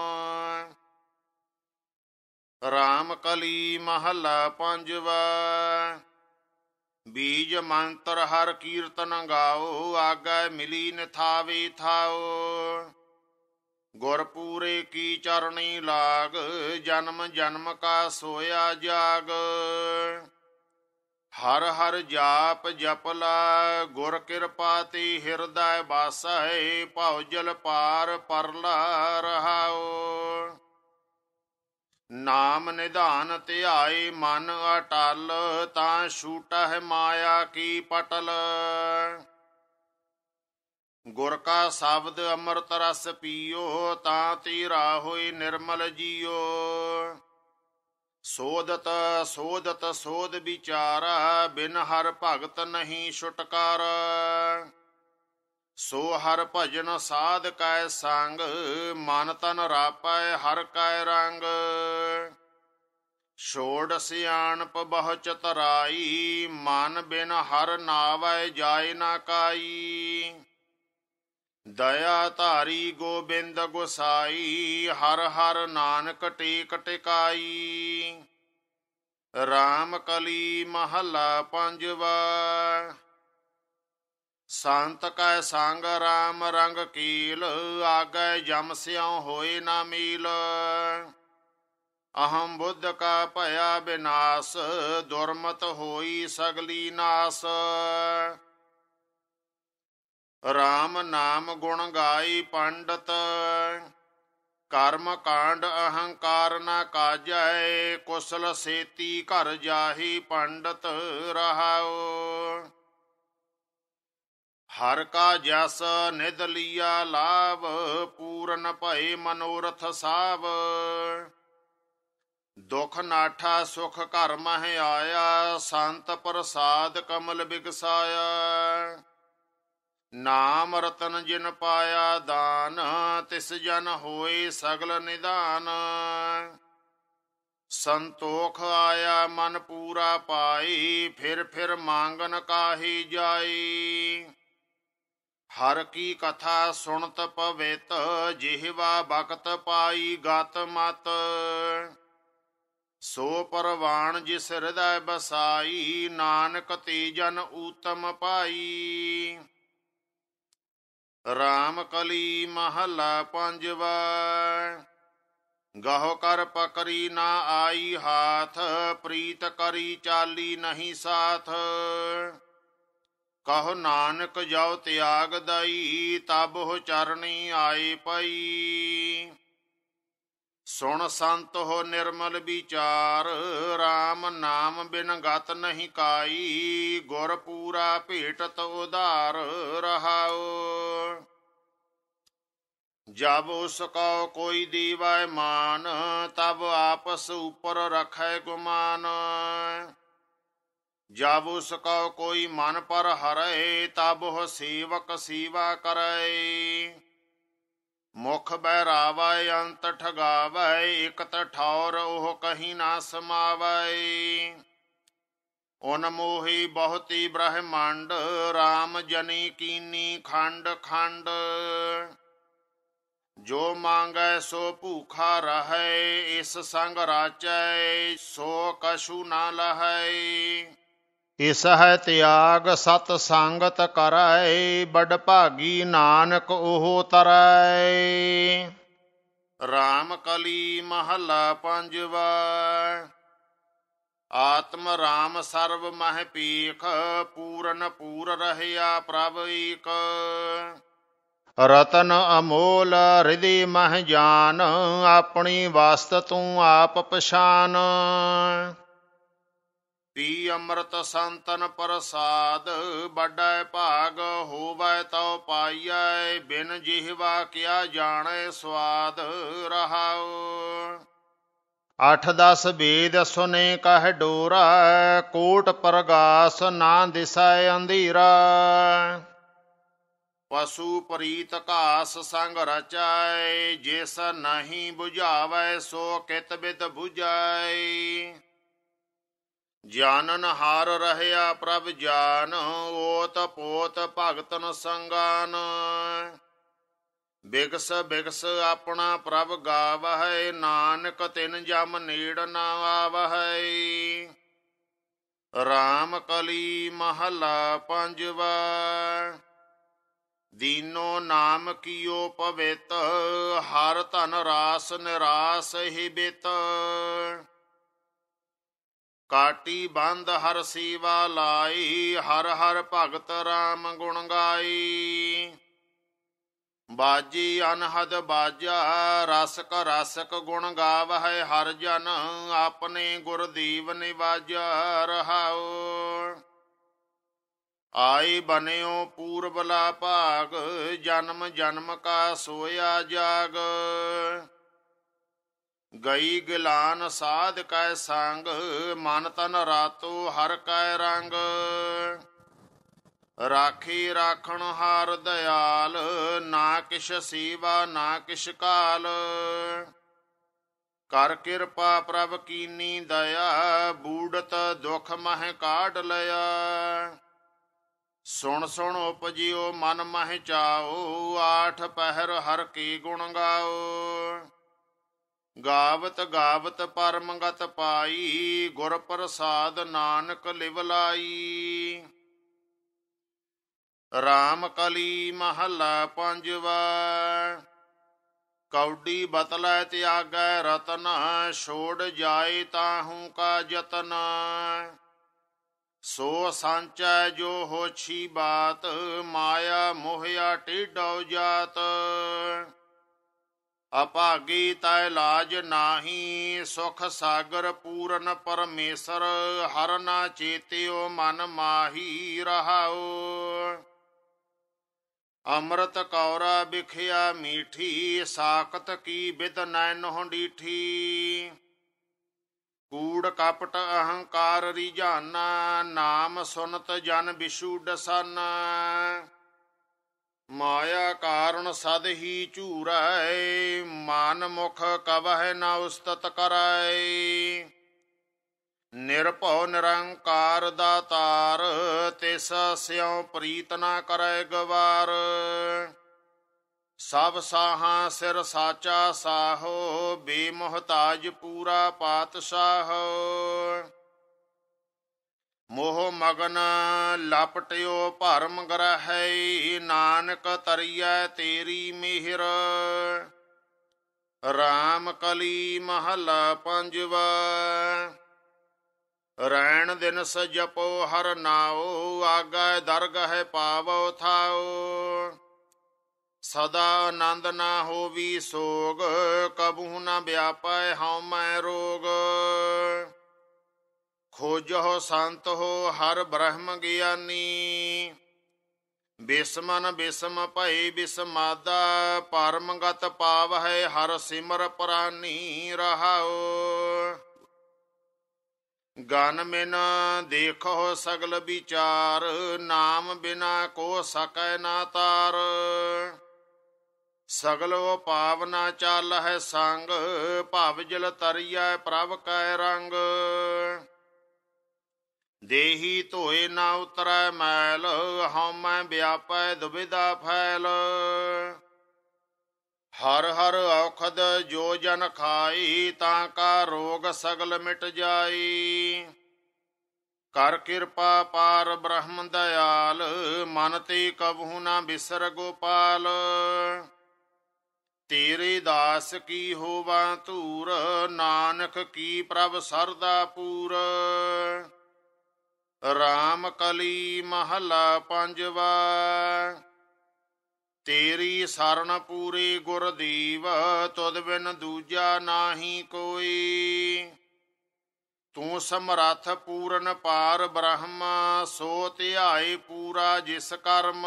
ਰਾਮ ਕਲੀ ਮਹਲਾ ਪੰਜਵਾ ਬੀਜ ਮੰਤਰ ਹਰ ਕੀਰਤਨ ਗਾਓ ਆਗੈ ਮਿਲੀ ਨਿਥਾਵੇ ਥਾਓ ਗੁਰਪੂਰੇ ਕੀ ਚਰਣੀ ਲਾਗ ਜਨਮ ਜਨਮ ਕਾ ਸੋਇਆ ਜਾਗ ਹਰ ਹਰ ਜਾਪ ਜਪਲਾ ਗੁਰ ਕਿਰਪਾ ਤੇ ਹਿਰਦੈ ਬਾਸੈ ਭਉ ਜਲ ਪਾਰ ਪਰਲਾ ਰਹਾਓ ਨਾਮ ਨਿਧਾਨ ਧਿਆਏ ਮਨ ਅਟਲ ਤਾਂ ਛੂਟਹਿ ਮਾਇਆ ਕੀ ਪਟਲ ਗੁਰ ਕਾ ਸ਼ਬਦ ਅੰਮ੍ਰਿਤ ਰਸ ਪੀਓ ਤਾਂ ਤੀਰਾ ਹੋਈ ਨਿਰਮਲ ਜੀਓ ਸੋਧਤ ਸੋਧਤ ਸੋਧ ਵਿਚਾਰਾ ਬਿਨ ਹਰ ਭਗਤ ਨਹੀਂ ਛੁਟਕਾਰਾ ਸੋ ਹਰ ਭਜਨ ਸਾਧ ਕੈ ਸੰਗ ਮਨ ਤਨ ਰਾਪੈ ਹਰ ਕੈ ਰੰਗ ਛੋੜ ਸਿਆਣਪ ਬਹੁ ਚਤਰਾਈ ਮਨ ਬਿਨ ਹਰ ਨਾਵੈ ਜਾਏ ਨਾ ਕਾਈ ਦਇਆ ਧਾਰੀ ਗੋਬਿੰਦ ਗੁਸਾਈ ਹਰ ਹਰ ਨਾਨਕ ਟੇਕ ਟਿਕਾਈ RAM ਕਲੀ ਮਹਲਾ ਪੰਜਵਾ ਸੰਤ ਕੈ ਸੰਗ ਰਾਮ ਰੰਗ ਕੀਲ ਆਗੈ ਜਮ ਸਿਉ ਹੋਏ ਨਾ ਮੀਲ ਅਹੰ ਬੁੱਧ ਕਾ ਭਇਆ ਬਿਨਾਸ ਦੁਰਮਤ ਹੋਈ ਸਗਲੀ ਨਾਸ ਰਾਮ ਨਾਮ ਗੁਣ ਗਾਈ ਪੰਡਤ ਕਰਮ ਕਾਂਡ ਅਹੰਕਾਰ ਨਾ ਕਾਜੈ ਕੁਸਲ ਸੇਤੀ ਘਰ ਜਾਹੀ ਪੰਡਤ ਰਹਾਓ ਹਰ ਕਾ ਜਸ ਨਿਦ ਲੀਆ ਲਾਭ ਪੂਰਨ ਭਏ ਮਨੋਰਥ ਸਾਵ ਦੁਖ ਨਾਠਾ ਸੁਖ ਘਰ ਮਹ ਆਇਆ ਸੰਤ ਪ੍ਰਸਾਦ ਕਮਲ ਵਿਗਸਾਇਆ ਨਾਮ ਰਤਨ ਜਿਨ ਪਾਇਆ ਦਾਨ ਤਿਸ ਜਨ ਹੋਏ ਸਗਲ ਨਿਦਾਨ ਸੰਤੋਖ ਆਇਆ ਮਨ ਪੂਰਾ ਪਾਈ ਫਿਰ ਫਿਰ ਮੰਗਨ ਕਾਹੀ ਜਾਈ ਹਰ ਕੀ ਕਥਾ ਸੁਣਤ ਪਵੇਤ ਜਿਹਵਾ ਬਖਤ ਪਾਈ ਗਤ ਮਤ ਸੋ ਪਰਵਾਣ ਜਿਸ ਹਿਰਦੈ ਬਸਾਈ ਨਾਨਕ ਤੇ ਜਨ ਊਤਮ ਪਾਈ RAM ਕਲੀ ਮਹਲਾ ਪੰਜਵਾ ਗਾਹ ਕਰ ਪਕਰੀ ਨਾ ਆਈ ਹਾਥ ਪ੍ਰੀਤ ਕਰੀ ਚਾਲੀ ਨਹੀਂ ਸਾਥ ਕਹੋ ਨਾਨਕ ਜਉ ਤਿਆਗ ਦਈ ਤਬ ਹੋ ਚਰਣੀ ਆਏ ਪਈ ਸੁਣ ਸੰਤ ਹੋ ਨਿਰਮਲ ਵਿਚਾਰ RAM ਨਾਮ ਬਿਨ ਗਤ ਨਹੀਂ ਕਾਈ ਗੁਰ ਪੂਰਾ ਭੇਟਤ ਉਧਾਰ ਰਹਾਓ ਜਬ ਉਸ ਕੋ ਕੋਈ ਦੀਵਾ ਮਾਨ ਤਬ ਆਪਸ ਉਪਰ ਰਖੈ ਗੁਮਾਨ ਜਾਵੋ ਸਕਉ ਕੋਈ ਮਨ ਪਰ ਹਰੈ ਹੋ ਸੇਵਕ ਸੇਵਾ ਕਰੈ ਮੁਖ ਬਹਿਰਾਵੈ ਅੰਤ ਠਗਾਵੈ ਇਕਤ ਠੌਰ ਉਹ ਕਹੀ ਨਾ ਸਮਾਵੈ ਉਨ ਮੋਹੀ ਬਹੁਤੀ ਬ੍ਰਹਮੰਡ RAM ਜਨੀ ਕੀਨੀ ਖੰਡ ਖੰਡ ਜੋ ਮੰਗੈ ਸੋ ਭੂਖਾ ਰਹੈ ਇਸ ਸੰਗ ਰਾਚੈ ਸੋ ਕਸ਼ੂ ਨਾ ਲਹੈ ਇਸ ਹੈ ਤਿਆਗ ਸਤ ਸੰਗਤ ਕਰੈ ਬੜ ਭਾਗੀ ਨਾਨਕ ਉਹ ਤਰੈ RAM ਕਲੀ ਮਹਲਾ ਪੰਜਵਾ ਆਤਮ RAM ਸਰਬ ਮਹਿ ਪੀਖ ਪੂਰਨ ਪੂਰ ਰਹਿਆ ਪ੍ਰਭ ਏਕ ਰਤਨ ਅਮੋਲ ਹਿਰਦੀ ਮਹਿ ਜਾਨ ਆਪਣੀ ਵਾਸਤ ਤੂੰ ਆਪ ਪਛਾਨ ਪੀ ਅੰਮ੍ਰਿਤ ਸੰਤਨ ਪ੍ਰਸਾਦ ਬੜਾ ਭਾਗ ਹੋਵੈ ਤਉ ਪਾਈਐ ਬਿਨ ਜਿਹਵਾ ਕਿਆ ਜਾਣੈ ਸਵਾਦ ਰਹਾਉ 8-10 ਵੇਦ ਸੁਨੇ ਕਹਿ ਡੋਰਾ ਕੋਟ ਪ੍ਰਗਾਸ ਨਾ ਦਿਸੈ ਅੰਧੀਰਾ ਪਸ਼ੂ ਪ੍ਰੀਤ ਘਾਸ ਸੰਗ ਰਚਾਏ ਜਿਸ ਨਹੀਂ 부ਝਾਵੇ ਸੋ ਕਿਤ ਬਿਦ 부ਝਾਏ ਜਾਨਨ ਹਾਰ ਰਹਿਆ ਪ੍ਰਭ ਜਾਨ ਓਤ ਪੋਤ ਭਗਤਨ ਸੰਗਾਨ ਬਿਗਸ ਬਿਗਸ ਆਪਣਾ ਪ੍ਰਭ ਗਾਵਹਿ ਨਾਨਕ ਤਿਨ ਜਮ ਨੀੜ ਨਾ ਆਵਹਿ RAM ਕਲੀ ਮਹਲਾ ਪੰਜਵਾ ਦੀਨੋ ਨਾਮ ਕੀਓ ਪਵਿੱਤ ਹਰ ਧਨ ਰਾਸ ਨਿਰਾਸ ਹੀ ਬਿਤ ਕਾਟੀ ਬੰਦ ਹਰ ਸੇਵਾ ਲਾਈ ਹਰ ਹਰ ਭਗਤ RAM ਗੁਣ ਗਾਈ ਬਾਜੀ ਅਨਹਦ ਬਾਜਾ ਰਸਕ ਰਸਕ ਗੁਣ ਗਾਵਹਿ ਹਰ ਜਨ ਆਪਣੇ ਗੁਰ ਦੀਵ ਨਿਵਾਜ ਰਹਾਉ ਆਈ ਬਨਿਓ ਪੂਰਬਲਾ ਭਾਗ ਜਨਮ ਜਨਮ ਕਾ ਸੋਇਆ ਜਾਗ ਗਈ ਗਿਲਾਨ ਸਾਧ ਕੈ ਸੰਗ ਮਨ ਤਨ ਰਾਤੋ ਹਰ ਕੈ ਰੰਗ ਰਾਖੀ ਰਾਖਣ ਹਾਰ ਦਿਆਲ ਨਾ ਕਿਛ ਸੀਵਾ ਨਾ ਕਿਛ ਕਾਲ ਕਰ ਕਿਰਪਾ ਪ੍ਰਭ ਕੀਨੀ ਦਇਆ ਬੂੜਤ ਦੁਖ ਮਹਿ ਕਾਟ ਲਿਆ ਸੁਣ ਸੁਣ ਉਪਜਿਓ ਮਨ ਮਹਿ ਚਾਓ ਆਠ ਪਹਿਰ ਹਰ ਕੀ ਗੁਣ ਗਾਓ ਗਾਵਤ ਗਾਵਤ ਪਰਮਗਤ ਪਾਈ ਗੁਰ ਪ੍ਰਸਾਦ ਨਾਨਕ ਲਿਵ ਲਾਈ RAM ਕਲੀ ਮਹਲਾ ਪੰਜਵਾ ਕੌਡੀ ਬਤਲੈ ਤਿਆਗੈ ਰਤਨ ਛੋੜ ਜਾਏ ਤਾਹੂ ਕਾ ਜਤਨ ਸੋ ਸੰਚੈ ਜੋ ਹੋਛੀ ਬਾਤ ਮਾਇਆ ਮੋਹਿਆ ਟਿਡਉ ਜਾਤ ਅਭਾਗੀ ਤੈ ਲਾਜ ਨਾਹੀ ਸੁਖ ਸਾਗਰ ਪੂਰਨ ਪਰਮੇਸ਼ਰ ਹਰ ਨਾ ਚੇਤਿਓ ਮਨ ਮਾਹੀ ਰਹਾਉ ਅੰਮ੍ਰਿਤ ਕੌਰਾ ਵਿਖਿਆ ਮੀਠੀ ਸਾਖਤ ਕੀ ਬਿਦ ਨੈਨ ਹੁੰਡੀਠੀ ਕੂੜ ਕਪਟ ਅਹੰਕਾਰ ਰਿਝਾਨਾ ਨਾਮ ਸੁਨਤ ਜਨ ਬਿਸ਼ੂ ਡਸਨ ਮਾਇਆ ਕਾਰਨ ਸਦ ਹੀ ਝੂਰੈ ਮਨ ਮੁਖ ਕਵਹਿ ਨ ਉਸਤਤ ਕਰੈ ਨਿਰਭਉ ਨਿਰੰਕਾਰ ਦਾਤਾਰ ਤਿਸ ਸਿਉ ਪ੍ਰੀਤ ਨਾ ਕਰੈ ਗਵਾਰ ਸਭ ਸਾਹਾਂ ਸਿਰ ਸਾਚਾ ਸਾਹੋ ਬੇਮਹਤਾਜ ਪੂਰਾ ਪਾਤਸ਼ਾਹੋ ਮੋਹ ਮਗਨ ਲਪਟਿਓ ਭਰਮ ਗਰਹਿ ਨਾਨਕ ਤਰੀਐ ਤੇਰੀ ਮਿਹਰ RAM ਕਲੀ ਮਹਲਾ ਪੰਜਵਾ ਰੈਣ ਦਿਨ ਸਜਪੋ ਹਰ ਨਾਉ ਆਗੈ ਦਰਗਹਿ ਪਾਵੋ ਥਾਉ ਸਦਾ ਆਨੰਦ ਨਾ ਹੋਵੀ ਸੋਗ KABHU ਨਾ ਵਿਆਪੈ ਹਉ ਮੈਂ ਰੋਗ ਖੋਜਹੁ ਸੰਤ ਹੋ ਹਰ ਬ੍ਰਹਮ ਗਿਆਨੀ ਬਿਸਮਨ ਬਿਸਮ ਭਈ ਬਿਸਮਾਦਾ ਪਰਮਗਤ ਹੈ ਹਰ ਸਿਮਰ ਪ੍ਰਾਨੀ ਰਹਾਓ ਗਨ ਮਿਨ ਦੇਖੋ ਸਗਲ ਵਿਚਾਰ ਨਾਮ ਬਿਨਾ ਕੋ ਸਕੈ ਨਾ ਤਾਰ ਸਗਲ ਪਾਵਨਾ ਚਾਲ ਹੈ ਸੰਗ ਭਵ ਜਲ ਤਰਿਆ ਪ੍ਰਭ ਕੈ ਰੰਗ ਦੇਹੀ ਧੋਏ ਨਾ ਉਤਰੈ ਮੈਲ ਹਉਮੈ ਵਿਆਪੈ ਦੁਬਿਧਾ ਫੈਲ ਹਰ ਹਰ ਔਖਦ ਜੋ ਜਨ ਖਾਈ ਤਾਂ ਕਾ ਰੋਗ ਸਗਲ ਮਿਟ ਜਾਈ ਕਰ ਕਿਰਪਾ ਪਾਰ ਬ੍ਰਹਮ ਦਇਆਲ ਮਨ ਤੇ ਕਬਹੁ ਨਾ ਬਿਸਰ ਗੋਪਾਲ ਤੇਰੇ ਦਾਸ ਕੀ ਹੋਵਾ ਧੂਰ ਨਾਨਕ ਕੀ ਪ੍ਰਭ ਸਰਦਾ ਪੂਰ ਰਾਮ ਕਲੀ ਮਹਲਾ ਪੰਜਵਾ ਤੇਰੀ ਸਰਨ ਪੂਰੀ ਗੁਰਦੀਵ ਤੁਦ ਬਿਨ ਦੂਜਾ ਨਾਹੀ ਕੋਈ ਤੂੰ ਸਮਰੱਥ ਪੂਰਨ ਪਾਰ ਬ੍ਰਹਮ ਸੋ ਧਿਆਏ ਪੂਰਾ ਜਿਸ ਕਰਮ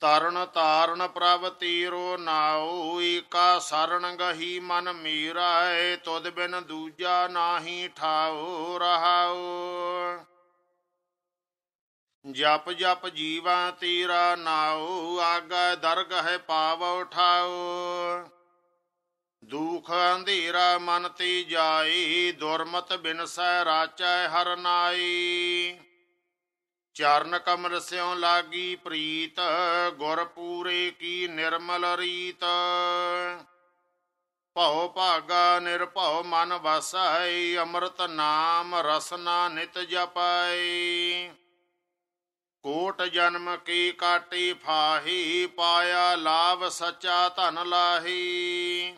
ਤਰਨ ਤਾਰਨ ਪ੍ਰਭ ਤੀਰੋ ਨਾਉ ਏਕਾ ਸਰਣ ਗਹੀ ਮਨ ਮੀਰਾ ਏ ਤੁਧ ਬਿਨ ਦੂਜਾ ਨਾਹੀ ਠਾਉ ਰਹਾਉ ਜਪ ਜਪ ਜੀਵਾ ਤੀਰਾ ਨਾਉ ਆਗੈ ਹੈ ਪਾਵ ਉਠਾਉ ਦੁਖ ਅੰਧੇਰਾ ਮਨ ਤੇ ਜਾਈ ਦੁਰਮਤ ਬਿਨ ਸਹਿ ਰਾਚੈ ਹਰ ਨਾਈ ਚਰਨ ਕਮ ਸਿਉ ਲਾਗੀ ਪ੍ਰੀਤ ਗੁਰ ਪੂਰੇ ਕੀ ਨਿਰਮਲ ਰੀਤ ਭਉ ਭਾਗਾ ਨਿਰਭਉ ਮਨ ਵਸਾਈ ਅੰਮ੍ਰਿਤ ਨਾਮ ਰਸਨਾ ਨਿਤ ਜਪਾਈ ਕੋਟ ਜਨਮ ਕੀ ਕਾਟੀ ਫਾਹੀ ਪਾਇਆ ਲਾਭ ਸਚਾ ਧਨ ਲਾਹੀ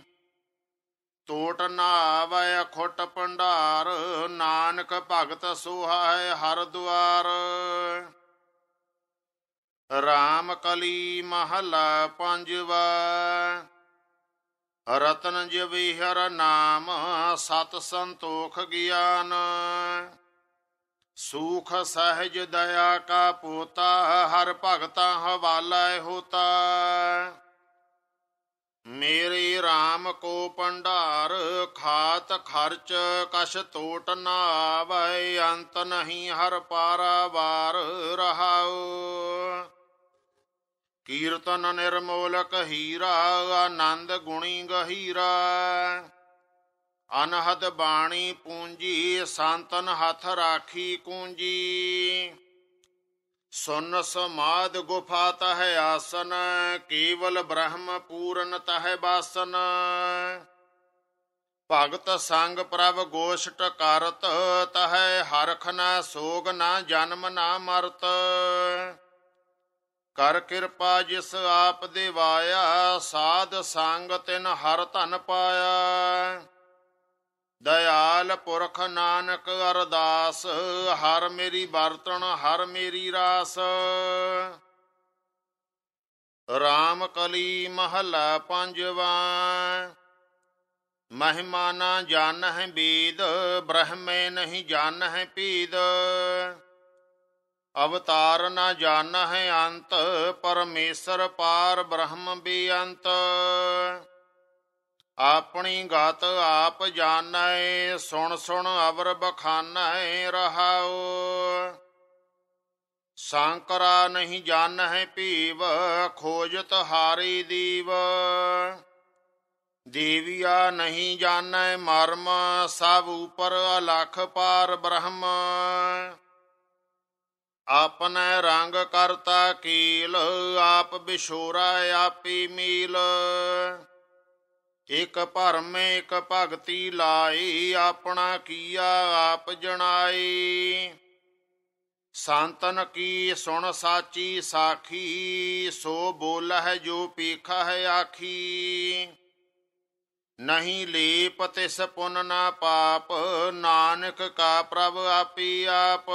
ਟੋਟ ਨਾਵੈ ਖੁੱਟ ਪੰਡਾਰ ਨਾਨਕ ਭਗਤ ਸੁਹਾਇ ਹਰ ਦੁਆਰ RAM ਕਲੀ ਮਹਲਾ ਪੰਜਵਾ ਰਤਨ ਜਿਵੀ ਹਰ ਨਾਮ ਸਤ ਸੰਤੋਖ ਗਿਆਨ ਸੂਖ ਸਹਿਜ ਦਇਆ ਕਾ ਪੋਤਾ ਹਰ ਭਗਤਾ ਹਵਾਲਾ ਹੋਤਾ ਮੇਰੀ RAM ਕੋ ਭੰਡਾਰ ਖਾਤ ਖਰਚ ਕਛ ਤੋਟ ਨਾ ਵੈ ਅੰਤ ਨਹੀਂ ਹਰ ਪਾਰਾ ਵਾਰ ਰਹਾਉ ਕੀਰਤਨ ਨਿਰਮੋਲਕ ਹੀਰਾ ਆਨੰਦ ਗੁਣੀ ਗਹੀਰਾ ਅਨਹਦ ਬਾਣੀ ਪੂੰਜੀ ਸੰਤਨ ਹੱਥ ਰਾਖੀ ਕੂੰਜੀ ਸੁਨ ਸਮਾਦ ਗੁਫਾ ਤਹ ਆਸਨ ਕੇਵਲ ਬ੍ਰਹਮ ਪੂਰਨ ਤਹ ਬਾਸਨ ਭਗਤ ਸੰਗ ਪ੍ਰਭ ਗੋਸ਼ਟ ਕਰਤ ਤਹ ਹਰਖ ਨਾ ਸੋਗ ਨਾ ਜਨਮ ਨਾ ਮਰਤ ਕਰ ਕਿਰਪਾ ਜਿਸ ਆਪ ਦੇ ਵਾਇਆ ਸਾਧ ਸੰਗ ਤਿਨ ਹਰ ਧਨ ਪਾਇਆ ਦਇਆਲ ਪੁਰਖ ਨਾਨਕ ਅਰਦਾਸ ਹਰ ਮੇਰੀ ਵਰਤਣ ਹਰ ਮੇਰੀ ਰਾਸ RAM ਕਲੀ ਮਹਲਾ ਪੰਜਵਾ ਮਹਿਮਾ ਨਾ ਜਾਣ ਹੈ ਬੀਦ ਬ੍ਰਹਮੇ ਨਹੀਂ ਜਾਣ ਹੈ ਪੀਦ ਅਵਤਾਰ ਨਾ ਜਾਣ ਹੈ ਅੰਤ ਪਰਮੇਸ਼ਰ ਪਾਰ ਬ੍ਰਹਮ ਅੰਤ ਆਪਣੀ ਗਤ ਆਪ ਜਾਣੈ ਸੁਣ ਸੁਣ ਅਵਰ ਬਖਾਨੈ ਰਹਾਉ ਸੰਕਰਾ ਨਹੀਂ ਜਾਣੈ ਭੀਵ ਖੋਜਤ ਹਾਰੀ ਦੀਵ ਦੇਵੀਆ ਨਹੀਂ ਜਾਣੈ ਮਰਮ ਸਭ ਉਪਰ ਅਲਖ ਪਾਰ ਬ੍ਰਹਮ ਆਪਨੇ ਰੰਗ ਕਰਤਾ ਕੀਲ ਆਪ ਬਿਸ਼ੋਰਾ ਆਪੀ ਮੀਲ ਇਕ ਭਰਮ ਇਕ ਭਗਤੀ ਲਾਈ ਆਪਣਾ ਕੀਆ ਆਪ ਜਣਾਈ ਸੰਤਨ ਕੀ ਸੁਣ ਸਾਚੀ ਸਾਖੀ ਸੋ ਬੋਲਹਿ ਜੋ ਪੀਖਹਿ ਆਖੀ ਨਹੀਂ ਲੇਪ ਤਿਸ ਪੁਨ ਨਾ ਪਾਪ ਨਾਨਕ ਕਾ ਪ੍ਰਭ ਆਪੀ ਆਪ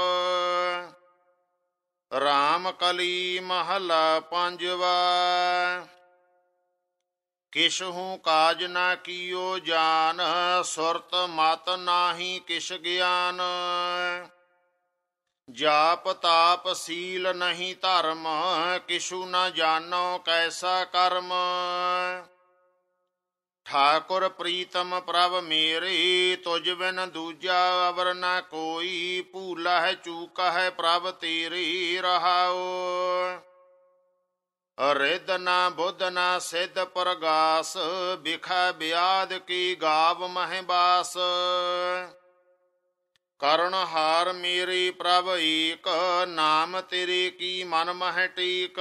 RAM ਕਲੀ ਮਹਲਾ ਪੰਜਵਾ ਕਿਛੁ ਕਾਜ ਨਾ ਕੀਓ ਜਾਨ ਸੁਰਤ ਮਤ ਨਾਹੀ ਕਿਸ ਗਿਆਨ ਜਾਪ ਤਾਪ ਸੀਲ ਨਹੀਂ ਧਰਮ ਕਿਸੂ ਨਾ ਜਾਣੋ ਕੈਸਾ ਕਰਮ ਠਾਕੁਰ ਪ੍ਰੀਤਮ ਪ੍ਰਭ ਮੇਰੇ ਤੁਜ ਬਿਨ ਦੂਜਾ ਅਵਰ ਨਾ ਕੋਈ ਭੂਲਾ ਹੈ ਚੂਕਾ ਹੈ ਪ੍ਰਭ ਤੇਰੀ ਰਹਾਓ ਰਿੱਧ ਨਾ ਬੁੱਧ ਨਾ ਸਿੱਧ ਪ੍ਰਗਾਸ ਬਿਖੈ ਬਿਆਦ ਕੀ ਗਾਵ ਮਹਿਬਾਸ ਬਾਸ ਕਰਨ ਹਾਰ ਮੇਰੀ ਪ੍ਰਭ ਏਕ ਨਾਮ ਤੇਰੇ ਕੀ ਮਨ ਮਹਿ ਟੀਕ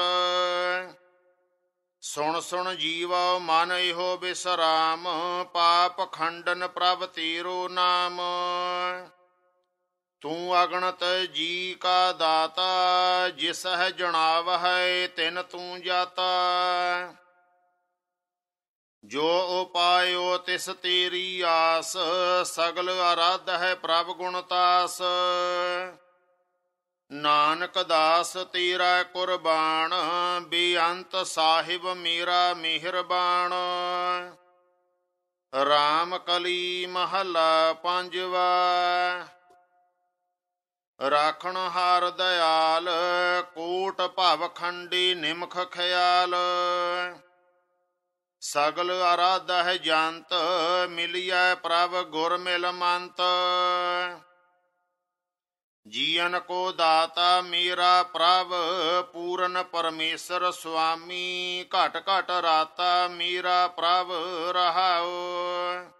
ਸੁਣ ਸੁਣ ਜੀਵਾ ਮਨ ਇਹੋ ਬਿਸਰਾਮ ਪਾਪ ਖੰਡਨ ਪ੍ਰਭ ਤੇਰੋ ਨਾਮ ਤੂੰ ਅਗਣਤ ਜੀ ਕਾ ਦਾਤਾ ਜਿਸ ਹੈ ਜਣਾਵ ਹੈ ਤਿਨ ਤੂੰ ਜਾਤਾ ਜੋ ਉਪਾਇਓ ਤਿਸ ਤੇਰੀ ਆਸ ਸਗਲ ਅਰਾਧ ਹੈ ਪ੍ਰਭ ਗੁਣ ਤਾਸ ਨਾਨਕ ਦਾਸ ਤੇਰਾ ਕੁਰਬਾਨ ਬੇਅੰਤ ਸਾਹਿਬ ਮੇਰਾ ਮਿਹਰਬਾਨ ਰਾਮ ਕਲੀ ਮਹਲਾ ਪੰਜਵਾ ਰਾਖਣ ਹਾਰ ਦਿਆਲ ਕੋਟ ਭਵ ਖੰਡੀ ਨਿਮਖ ਖਿਆਲ ਸਗਲ ਅਰਾਧ ਹੈ ਜੰਤ ਮਿਲਿਆ ਪ੍ਰਭ ਗੁਰ ਮਿਲ ਮੰਤ ਜੀਵਨ ਕੋ ਦਾਤਾ ਮੇਰਾ ਪ੍ਰਭ ਪੂਰਨ ਪਰਮੇਸ਼ਰ ਸੁਆਮੀ ਘਟ ਘਟ ਰਾਤਾ ਮੇਰਾ ਪ੍ਰਭ ਰਹਾਓ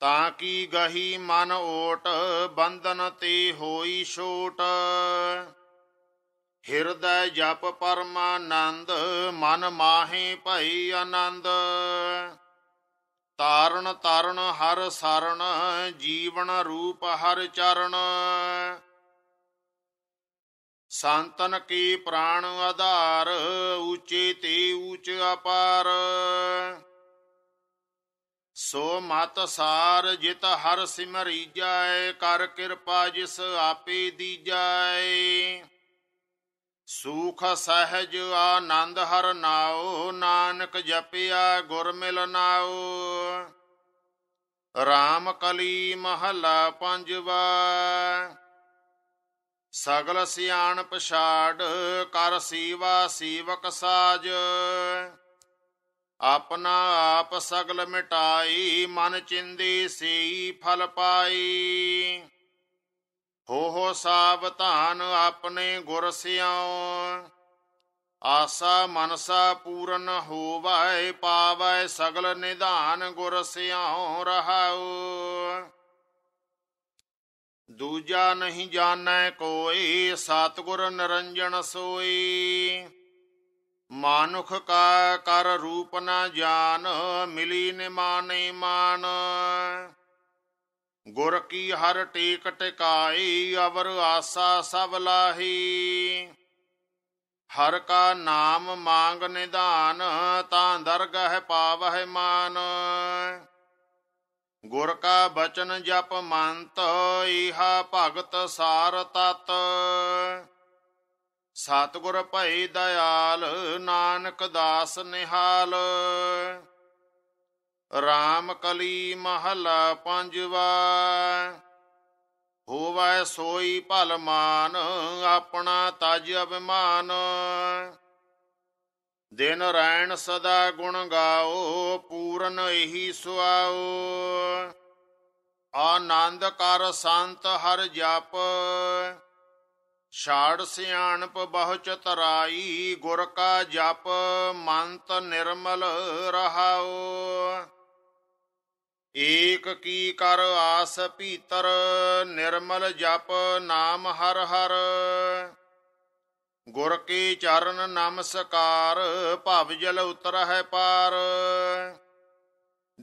ਤਾਂ ਕੀ ਗਹੀ ਮਨ ਓਟ ਬੰਧਨ ਤੇ ਹੋਈ ਛੋਟ ਹਿਰਦੈ ਜਪ ਪਰਮਾਨੰਦ ਮਨ ਮਾਹੇ ਭਈ ਆਨੰਦ ਤਾਰਨ ਤਾਰਨ ਹਰ ਸਰਣ ਜੀਵਨ ਰੂਪ ਹਰ ਚਰਨ ਸੰਤਨ ਕੀ ਪ੍ਰਾਣ ਆਧਾਰ ਉੱਚੇ ਤੇ ਉੱਚ ਅਪਾਰ ਸੋ ਮਤ ਸਾਰ ਜਿਤ ਹਰ ਸਿਮਰੀ ਜਾਏ ਕਰ ਕਿਰਪਾ ਜਿਸ ਆਪੇ ਦੀਜੈ ਸੂਖ ਸਹਿਜ ਆਨੰਦ ਹਰ ਨਾਉ ਨਾਨਕ ਜਪਿਆ ਗੁਰ ਨਾਉ RAM ਕਲੀ ਮਹਲਾ ਪੰਜਵਾ ਸਗਲ ਸਿਆਣ ਪਛਾੜ ਕਰ ਸੀਵਾ ਸੀਵਕ ਸਾਜ ਆਪਣਾ ਆਪ ਸਗਲ ਮਿਟਾਈ ਮਨ ਚਿੰਦੀ ਸੀ ਫਲ ਪਾਈ ਹੋ ਹੋ ਸਾਵਧਾਨ ਆਪਣੇ ਗੁਰ ਸਿਆਉ ਆਸਾ ਮਨਸਾ ਪੂਰਨ ਹੋਵੈ ਪਾਵੈ ਸਗਲ ਨਿਧਾਨ ਗੁਰ ਸਿਆਉ ਰਹਾਉ ਦੂਜਾ ਨਹੀਂ ਜਾਣੈ ਕੋਈ ਸਤਗੁਰ ਨਰੰਜਨ ਸੋਈ ਮਾਨੁਖ ਕਾ ਕਰ ਰੂਪ ਨਾ ਜਾਨ ਮਿਲੀ ਨਿਮਾਨੇ ਮਾਨ ਗੁਰ ਕੀ ਹਰ ਟੇਕ ਟਿਕਾਈ ਅਵਰ ਆਸਾ ਸਭ ਲਾਹੀ ਹਰ ਕਾ ਨਾਮ ਮੰਗ ਨਿਧਾਨ ਤਾਂ ਦਰਗਹ ਪਾਵਹਿ ਮਾਨ ਗੁਰ ਕਾ ਬਚਨ ਜਪ ਮੰਤ ਇਹਾ ਭਗਤ ਸਾਰ ਤਤ ਸਤਗੁਰ ਭਈ ਦਇਆਲ ਨਾਨਕ ਦਾਸ ਨਿਹਾਲ RAM ਕਲੀ ਮਹਲਾ ਪੰਜਵਾ ਹੋਵੈ ਸੋਈ ਭਲ ਮਾਨ ਆਪਣਾ ਤਜ ਅਭਿਮਾਨ ਦਿਨ ਰੈਣ ਸਦਾ ਗੁਣ ਗਾਓ ਪੂਰਨ ਇਹੀ ਸੁਆਓ ਆਨੰਦ ਕਰ ਸੰਤ ਹਰ ਜਪ ਛਾੜ ਸਿਆਣਪ ਬਹੁ ਚਤਰਾਈ ਗੁਰ ਕਾ ਜਪ ਮੰਤ ਨਿਰਮਲ ਰਹਾਓ ਏਕ ਕੀ ਕਰ ਆਸ ਭੀਤਰ ਨਿਰਮਲ ਜਪ ਨਾਮ ਹਰ ਹਰ ਗੁਰ ਕੀ ਚਰਨ ਨਮਸਕਾਰ ਭਵ ਜਲ ਉਤਰ ਹੈ ਪਾਰ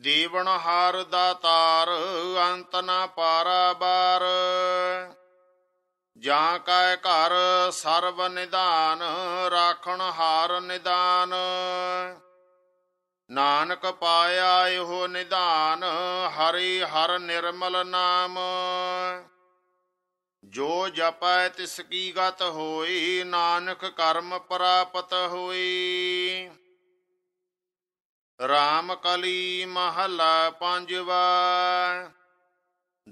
ਦੇਵਨ ਹਾਰ ਦਾਤਾਰ ਅੰਤ ਨਾ ਪਾਰਾ ਬਾਰ ਜਾਂ ਕੈ ਘਰ ਸਰਬ ਨਿਦਾਨ ਰਾਖਣ ਹਾਰ ਨਿਦਾਨ ਨਾਨਕ ਪਾਇਆ ਇਹੋ ਨਿਦਾਨ ਹਰੀ ਹਰ ਨਿਰਮਲ ਨਾਮ ਜੋ ਜਪੈ ਤਿਸ ਕੀ ਗਤ ਹੋਈ ਨਾਨਕ ਕਰਮ ਪ੍ਰਾਪਤ ਹੋਈ RAM KALI ਮਹਲਾ ਪੰਜਵਾ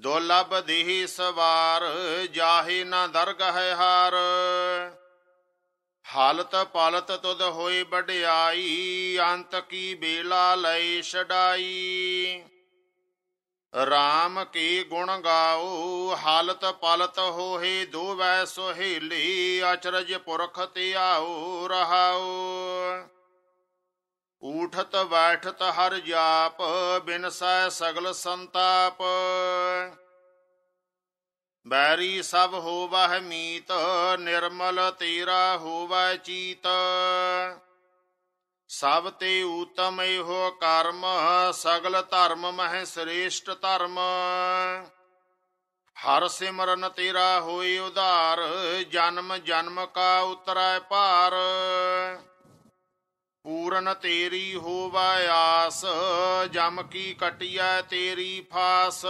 ਲਬ ਦੇਹੀ ਸਵਾਰ ਜਾਹੇ ਨਾ ਦਰਗ ਹੈ ਹਾਰ ਹਾਲਤ ਪਾਲਤ ਤੁਦ ਹੋਈ ਬੜਾਈ ਅੰਤ ਕੀ ਬੇਲਾ ਲਈ ਛਡਾਈ RAM ਕੀ ਗੁਣ ਗਾਓ ਹਾਲਤ ਪਾਲਤ ਹੋਏ ਦੋਵੈ ਸੋਹੇਲੀ ਅਚਰਜ ਪੁਰਖ ਤੇ ਆਓ ਰਹਾਓ ਉਠਤ ਬੈਠਤ ਹਰ ਜਾਪ ਬਿਨਸੈ ਸਗਲ ਸੰਤਾਪ ਬੈਰੀ ਸਭ ਹੋਵਹਿ ਮੀਤ ਨਿਰਮਲ ਤੇਰਾ ਹੋਵੈ ਚੀਤ ਸਭ ਤੇ ਊਤਮ ਇਹੋ ਕਰਮ ਸਗਲ ਧਰਮ ਮਹਿ ਸ੍ਰੇਸ਼ਟ ਧਰਮ ਹਰ ਸਿਮਰਨ ਤੇਰਾ ਹੋਈ ਉਧਾਰ ਜਨਮ ਜਨਮ ਕਾ ਉਤਰੈ ਭਾਰ ਪੂਰਨ ਤੇਰੀ ਹੋਵੈ ਆਸ ਜਮ ਕੀ ਕਟਿਐ ਤੇਰੀ ਫਾਸ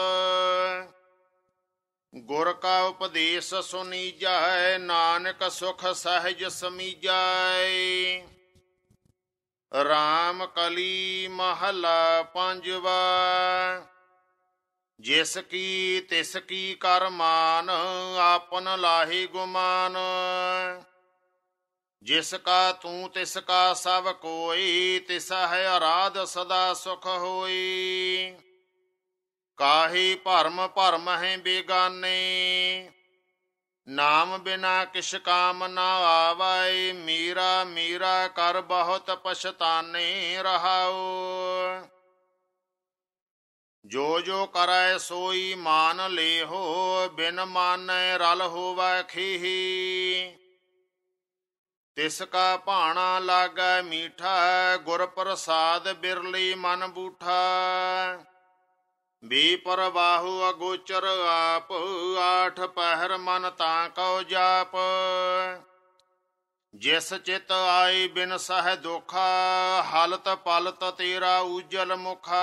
ਗੁਰ ਕਾ ਉਪਦੇਸ਼ ਸੁਨੀਜੈ ਨਾਨਕ ਸੁਖ ਸਹਿਜ ਸਮੀਜੈ RAM ਕਲੀ ਮਹਲਾ ਪੰਜਵਾ ਜਿਸ ਕੀ ਤਿਸ ਕੀ ਕਰਮਾਨ ਆਪਨ ਲਾਹੇ ਗੁਮਾਨ ਜਿਸ ਕਾ ਤੂੰ ਤਿਸ ਕਾ ਸਭ ਕੋਈ ਤਿਸ ਹੈ ਆਰਾਧ ਸਦਾ ਸੁਖ ਹੋਈ ਕਾਹੀ ਭਰਮ ਭਰਮ ਹੈ ਬੇਗਾਨੇ ਨਾਮ ਬਿਨਾ ਕਿਛ ਕਾਮ ਨਾ ਆਵੈ ਮੀਰਾ ਮੀਰਾ ਕਰ ਬਹੁਤ ਪਛਤਾਨੇ ਰਹਾਉ ਜੋ ਜੋ ਕਰੈ ਸੋਈ ਮਾਨ ਲੇਹੋ ਬਿਨ ਮਾਨੈ ਰਲ ਹੋਵੈ ਖੀਹੀ ਤਿਸ ਕਾ ਭਾਣਾ ਲਾਗੈ ਮੀਠਾ ਗੁਰ ਪ੍ਰਸਾਦ ਬਿਰਲੀ ਮਨ ਬੂਠਾ ਬੀ ਪਰਵਾਹੁ ਅਗੋਚਰ ਆਪ ਆਠ ਪਹਿਰ ਮਨ ਤਾਂ ਕਉ ਜਾਪ ਜਿਸ ਚਿਤ ਆਈ ਬਿਨ ਸਹ ਦੁਖ ਹਲਤ ਪਲਤ ਤੇਰਾ ਉਜਲ ਮੁਖਾ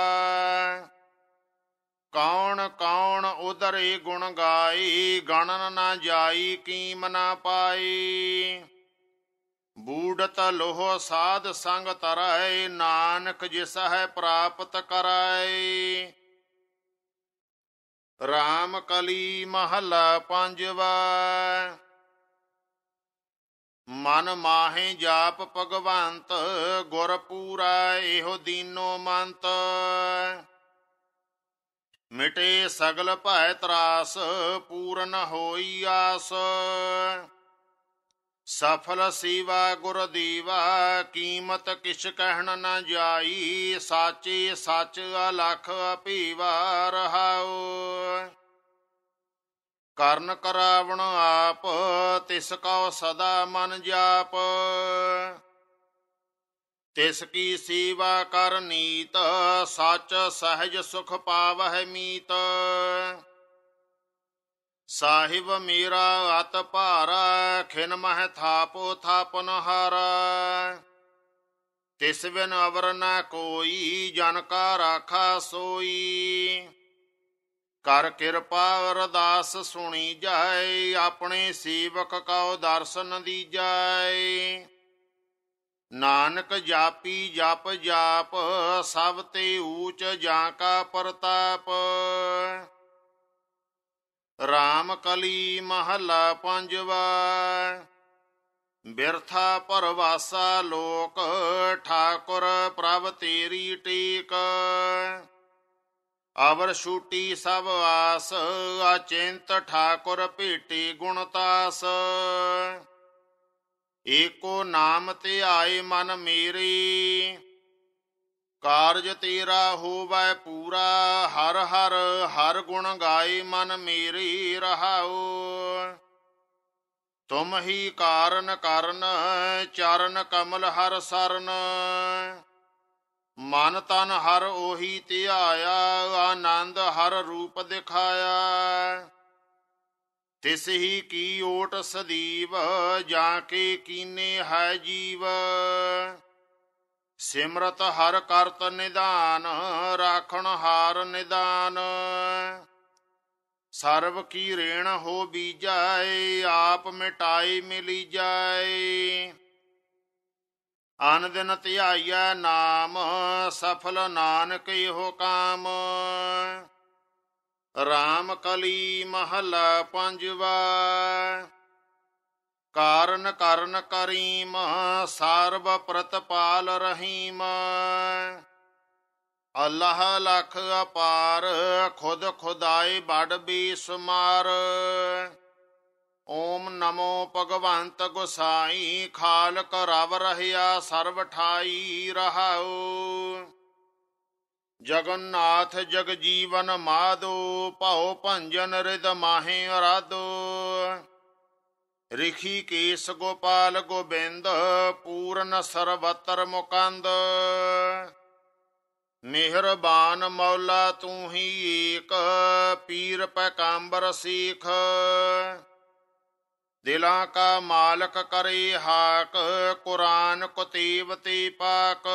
ਕੌਣ ਕੌਣ ਉਧਰੇ ਗੁਣ ਗਾਈ ਗਣਨ ਨਾ ਜਾਈ ਕੀਮ ਨਾ ਪਾਈ ਬੂੜਤ ਲੋਹ ਸਾਧ ਸੰਗ ਤਰੈ ਨਾਨਕ ਜਿਸ ਹੈ ਪ੍ਰਾਪਤ ਕਰੈ RAM ਕਲੀ ਮਹਲਾ ਪੰਜਵਾ ਮਨ ਮਾਹੇ ਜਾਪ ਭਗਵੰਤ ਗੁਰ ਪੂਰਾ ਇਹੋ ਦੀਨੋ ਮੰਤ ਮਿਟੇ ਸਗਲ ਭੈ ਤਰਾਸ ਪੂਰਨ ਹੋਈ ਆਸ ਸਫਲ ਸੇਵਾ ਗੁਰ ਦੀਵਾ ਕੀਮਤ ਕਿਛ ਕਹਿਣ ਨਾ ਜਾਈ ਸਾਚੇ ਸੱਚ ਅਲਖ ਅਪੀਵਾ ਰਹਾਉ ਕਰਨ ਕਰਾਵਣ ਆਪ ਤਿਸ ਕਉ ਸਦਾ ਮਨ ਜਾਪ ਤਿਸ ਕੀ ਸੇਵਾ ਕਰਨੀਤ ਸੱਚ ਸਹਿਜ ਸੁਖ ਪਾਵਹਿ ਮੀਤ ਸਾਹਿਬ ਮੀਰਾ ਅਤ ਭਾਰ ਖਿਨ ਮਹਿ ਥਾਪੋ ਥਾਪਨ ਹਰ ਤਿਸ ਬਿਨ ਅਵਰ ਨ ਕੋਈ ਜਨ ਕਾ ਰਾਖਾ ਸੋਈ ਕਰ ਕਿਰਪਾ ਅਰਦਾਸ ਸੁਣੀ ਜਾਏ ਆਪਣੇ ਸੇਵਕ ਕਉ ਦਰਸ਼ਨ ਦੀ ਜਾਏ ਨਾਨਕ ਜਾਪੀ ਜਪ ਜਾਪ ਸਭ ਤੇ ਊਚ ਜਾਂ ਕਾ ਪ੍ਰਤਾਪ ਰਾਮ ਕਲੀ ਮਹਲਾ ਪੰਜਵਾ ਬਿਰਥਾ ਪਰਵਾਸਾ ਲੋਕ ਠਾਕੁਰ ਪ੍ਰਭ ਤੇਰੀ ਟੇਕ ਅਵਰ ਛੂਟੀ ਸਭ ਆਸ ਅਚਿੰਤ ਠਾਕੁਰ ਭੇਟੀ ਗੁਣਤਾਸ ਏਕੋ ਨਾਮ ਤੇ ਆਏ ਮਨ ਮੇਰੀ ਕਾਰਜ ਤੇਰਾ ਹੋਵੈ ਪੂਰਾ ਹਰ ਹਰ ਹਰ ਗੁਣ ਗਾਏ ਮਨ ਮੇਰੀ ਰਹਾਉ ਤੁਮ ਹੀ ਕਾਰਨ ਕਰਨ ਚਰਨ ਕਮਲ ਹਰ ਸਰਨ ਮਨ ਤਨ ਹਰ ਉਹੀ ਧਿਆਇਆ ਆਨੰਦ ਹਰ ਰੂਪ ਦਿਖਾਇਆ ਤਿਸ ਹੀ ਕੀ ਓਟ ਸਦੀਵ ਜਾ ਕੇ ਕੀਨੇ ਹੈ ਜੀਵ ਸਿਮਰਤ ਹਰ ਕਰਤ ਨਿਦਾਨ ਰਾਖਣ ਹਾਰ ਨਿਦਾਨ ਸਰਬ ਕੀ ਰੇਣ ਹੋ ਬੀਜਾਏ ਆਪ ਮਿਟਾਈ ਮਿਲੀ ਜਾਏ ਆਨ ਦਿਨ ਧਿਆਈਐ ਨਾਮ ਸਫਲ ਨਾਨਕ ਇਹੋ ਕਾਮ RAM ਕਲੀ ਮਹਲਾ ਪੰਜਵਾ ਕਾਰਨ ਕਰਨ ਕਰੀਮ ਸਰਬ ਪ੍ਰਤਪਾਲ ਰਹੀਮ ਅੱਲਾਹ ਲਖ ਅਪਾਰ ਖੁਦ ਖੁਦਾਈ ਬੜ ਬੀਸਮਾਰ ਓਮ ਨਮੋ ਭਗਵੰਤ ਗੁਸਾਈ ਖਾਲਕ ਰਵ ਰਹਿਆ ਸਰਬ ਠਾਈ ਰਹਾਉ ਜਗਨਨਾਥ ਜਗ ਜੀਵਨ ਮਾਦੋ ਭਉ ਭੰਜਨ ਰਿਦ ਮਾਹੇ ਅਰਾਦੋ ਕੇਸ ਗੋਪਾਲ ਗੋਬਿੰਦ ਪੂਰਨ ਸਰਵਤਰ ਮੁਕੰਦ ਮਿਹਰਬਾਨ ਮੌਲਾ ਤੂੰ ਹੀ ਏਕ ਪੀਰ ਪੈਗੰਬਰ ਸੇਖ ਦਿਲਾਂ ਕਾ ਮਾਲਕ ਕਰੇ ਹਾਕ ਕੁਰਾਨ ਕੁਤੀਬ ਪਾਕ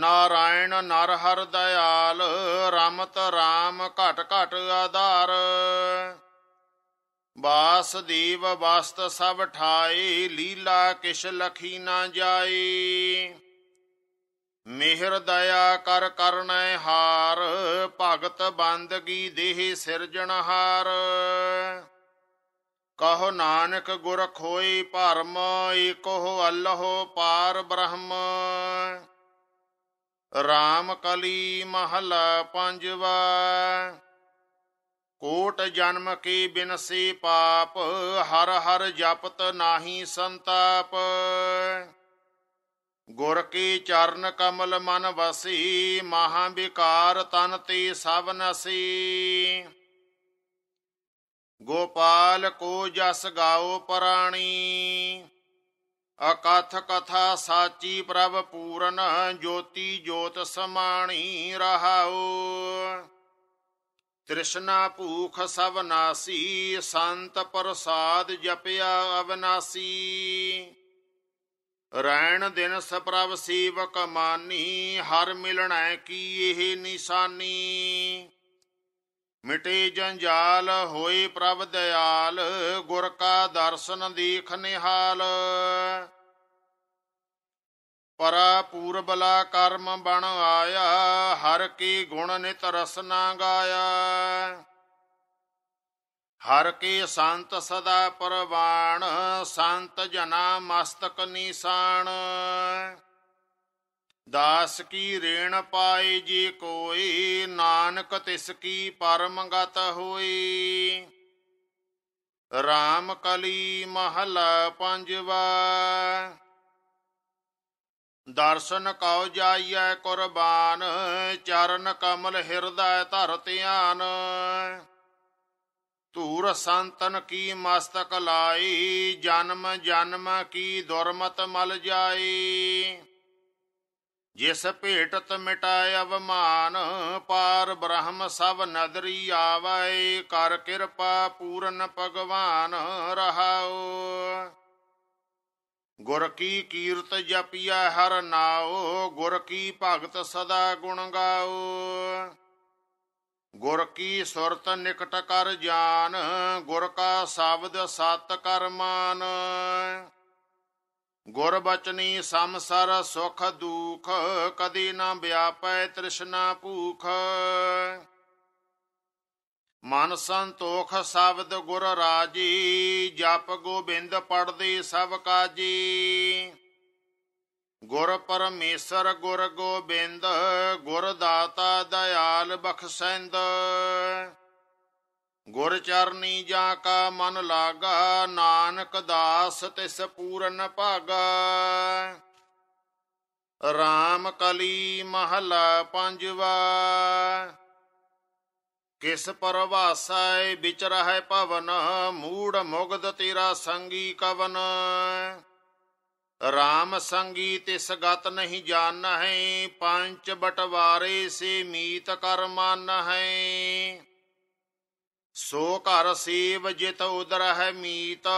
ਨਾਰਾਇਣ ਨਰ ਹਰ ਦਇਆਲ ਰਾਮਤ ਰਾਮ ਘਟ ਘਟ ਆਧਾਰ ਵਾਸਦੇਵ ਵਸਤ ਸਭ ਠਾਏ ਲੀਲਾ ਕਿਛ ਲਖੀ ਨਾ ਜਾਏ ਮਿਹਰ ਦਇਆ ਕਰ ਕਰਨੈ ਹਾਰ ਭਗਤ ਬੰਦਗੀ ਦੇਹ ਹਾਰ ਕਹੋ ਨਾਨਕ ਗੁਰ ਖੋਈ ਭਰਮ ਏਕੋ ਅੱਲਹੁ ਪਾਰ ਬ੍ਰਹਮ RAM ਕਲੀ ਮਹਲਾ ਪੰਜਵਾ ਕੋਟ ਜਨਮ ਕੀ ਬਿਨਸੀ ਪਾਪ ਹਰ ਹਰ ਜਪਤ ਨਾਹੀ ਸੰਤਾਪ ਗੁਰ ਕੀ ਚਰਨ ਕਮਲ ਮਨ ਵਸੀ ਮਹਾ ਵਿਕਾਰ ਤਨ ਤੇ ਸਭ ਨਸੀ ਗੋਪਾਲ ਕੋ ਜਸ ਗਾਓ ਪ੍ਰਾਣੀ ਅਕਥ ਕਥਾ ਸਾਚੀ ਪ੍ਰਭ ਪੂਰਨ ਜੋਤੀ ਜੋਤ ਸਮਾਣੀ ਰਹਾਓ ਤ੍ਰਿਸ਼ਨਾ ਭੂਖ ਸਭ ਨਾਸੀ ਸੰਤ ਪ੍ਰਸਾਦ ਜਪਿਆ ਅਵਨਾਸੀ ਰੈਣ ਦਿਨ ਸਪਰਵ ਸੇਵਕ ਮਾਨੀ ਹਰ ਮਿਲਣੈ ਕੀ ਇਹ ਨਿਸ਼ਾਨੀ ਮਿਟੇ ਜੰਜਾਲ ਹੋਏ ਪ੍ਰਭ ਦਿਆਲ ਗੁਰ ਕਾ ਦਰਸ਼ਨ ਦੇਖ ਨਿਹਾਲ ਪਰਾ ਪੂਰਬਲਾ ਕਰਮ ਬਣ ਆਇਆ ਹਰ ਕੀ ਗੁਣ ਨਿਤ ਰਸਨਾ ਗਾਇਆ ਹਰ ਕੀ ਸੰਤ ਸਦਾ ਪਰਵਾਣ ਸੰਤ ਜਨਾ ਮਸਤਕ ਨੀਸਾਣ ਦਾਸ ਕੀ ਰੇਣ ਪਾਏ ਜੀ ਕੋਈ ਨਾਨਕ ਤਿਸ ਕੀ ਪਰਮਗਤ ਹੋਈ RAM ਕਲੀ ਮਹਲਾ ਪੰਜਵਾ ਦਰਸ਼ਨ ਕਉ ਜਾਈਐ ਕੁਰਬਾਨ ਚਰਨ ਕਮਲ ਹਿਰਦੈ ਧਰ ਧਿਆਨ ਧੂਰ ਸੰਤਨ ਕੀ ਮਸਤਕ ਲਾਈ ਜਨਮ ਜਨਮ ਕੀ ਦੁਰਮਤ ਮਲ ਜਾਈ ਜਿਸ ਭੇਟਤ ਮਿਟਾਇ ਅਵਮਾਨ ਪਾਰ ਬ੍ਰਹਮ ਸਭ ਨਦਰੀ ਆਵੈ ਕਰ ਕਿਰਪਾ ਪੂਰਨ ਭਗਵਾਨ ਰਹਾਉ ਗੁਰ ਕੀ ਕੀਰਤ ਜਪਿਆ ਹਰ ਨਾਉ ਗੁਰ ਕੀ ਭਗਤ ਸਦਾ ਗੁਣ ਗਾਉ ਗੁਰ ਕੀ ਸੁਰਤ ਨਿਕਟ ਕਰ ਜਾਨ ਗੁਰ ਕਾ ਸ਼ਬਦ ਸਤ ਕਰ ਮਾਨ ਗੁਰ ਬਚਨੀ ਸੰਸਾਰ ਸੁਖ ਦੁਖ ਕਦੀ ਨਾ ਵਿਆਪੈ ਤ੍ਰਿਸ਼ਨਾ ਭੂਖ ਮਨ ਸੰਤੋਖ ਸ਼ਬਦ ਗੁਰ ਰਾਜੀ ਜਪ ਗੋਬਿੰਦ ਪੜਦੇ ਸਭ ਕਾਜੀ ਗੁਰ ਪਰਮੇਸ਼ਰ ਗੁਰ ਗੋਬਿੰਦ ਗੁਰ ਦਾਤਾ ਦਇਆਲ ਬਖਸ਼ੈਂਦ ਗੁਰ ਚਰਨੀ ਜਾ ਕਾ ਮਨ ਲਾਗਾ ਨਾਨਕ ਦਾਸ ਤਿਸ ਪੂਰਨ ਭਾਗਾ RAM ਕਲੀ ਮਹਲਾ ਪੰਜਵਾ ਕਿਸ ਪਰਵਾਸੈ ਵਿਚ ਰਹਿ ਭਵਨ ਮੂੜ ਮੁਗਦ ਤੇਰਾ ਸੰਗੀ ਕਵਨ ਰਾਮ ਸੰਗੀ ਤਿਸ ਗਤ ਨਹੀਂ ਜਾਣ ਹੈ ਪੰਜ ਬਟਵਾਰੇ ਸੇ ਮੀਤ ਕਰ ਮਨ ਹੈ ਸੋ ਘਰ ਸੇਵ ਜਿਤ ਉਦਰ ਹੈ ਮੀਤ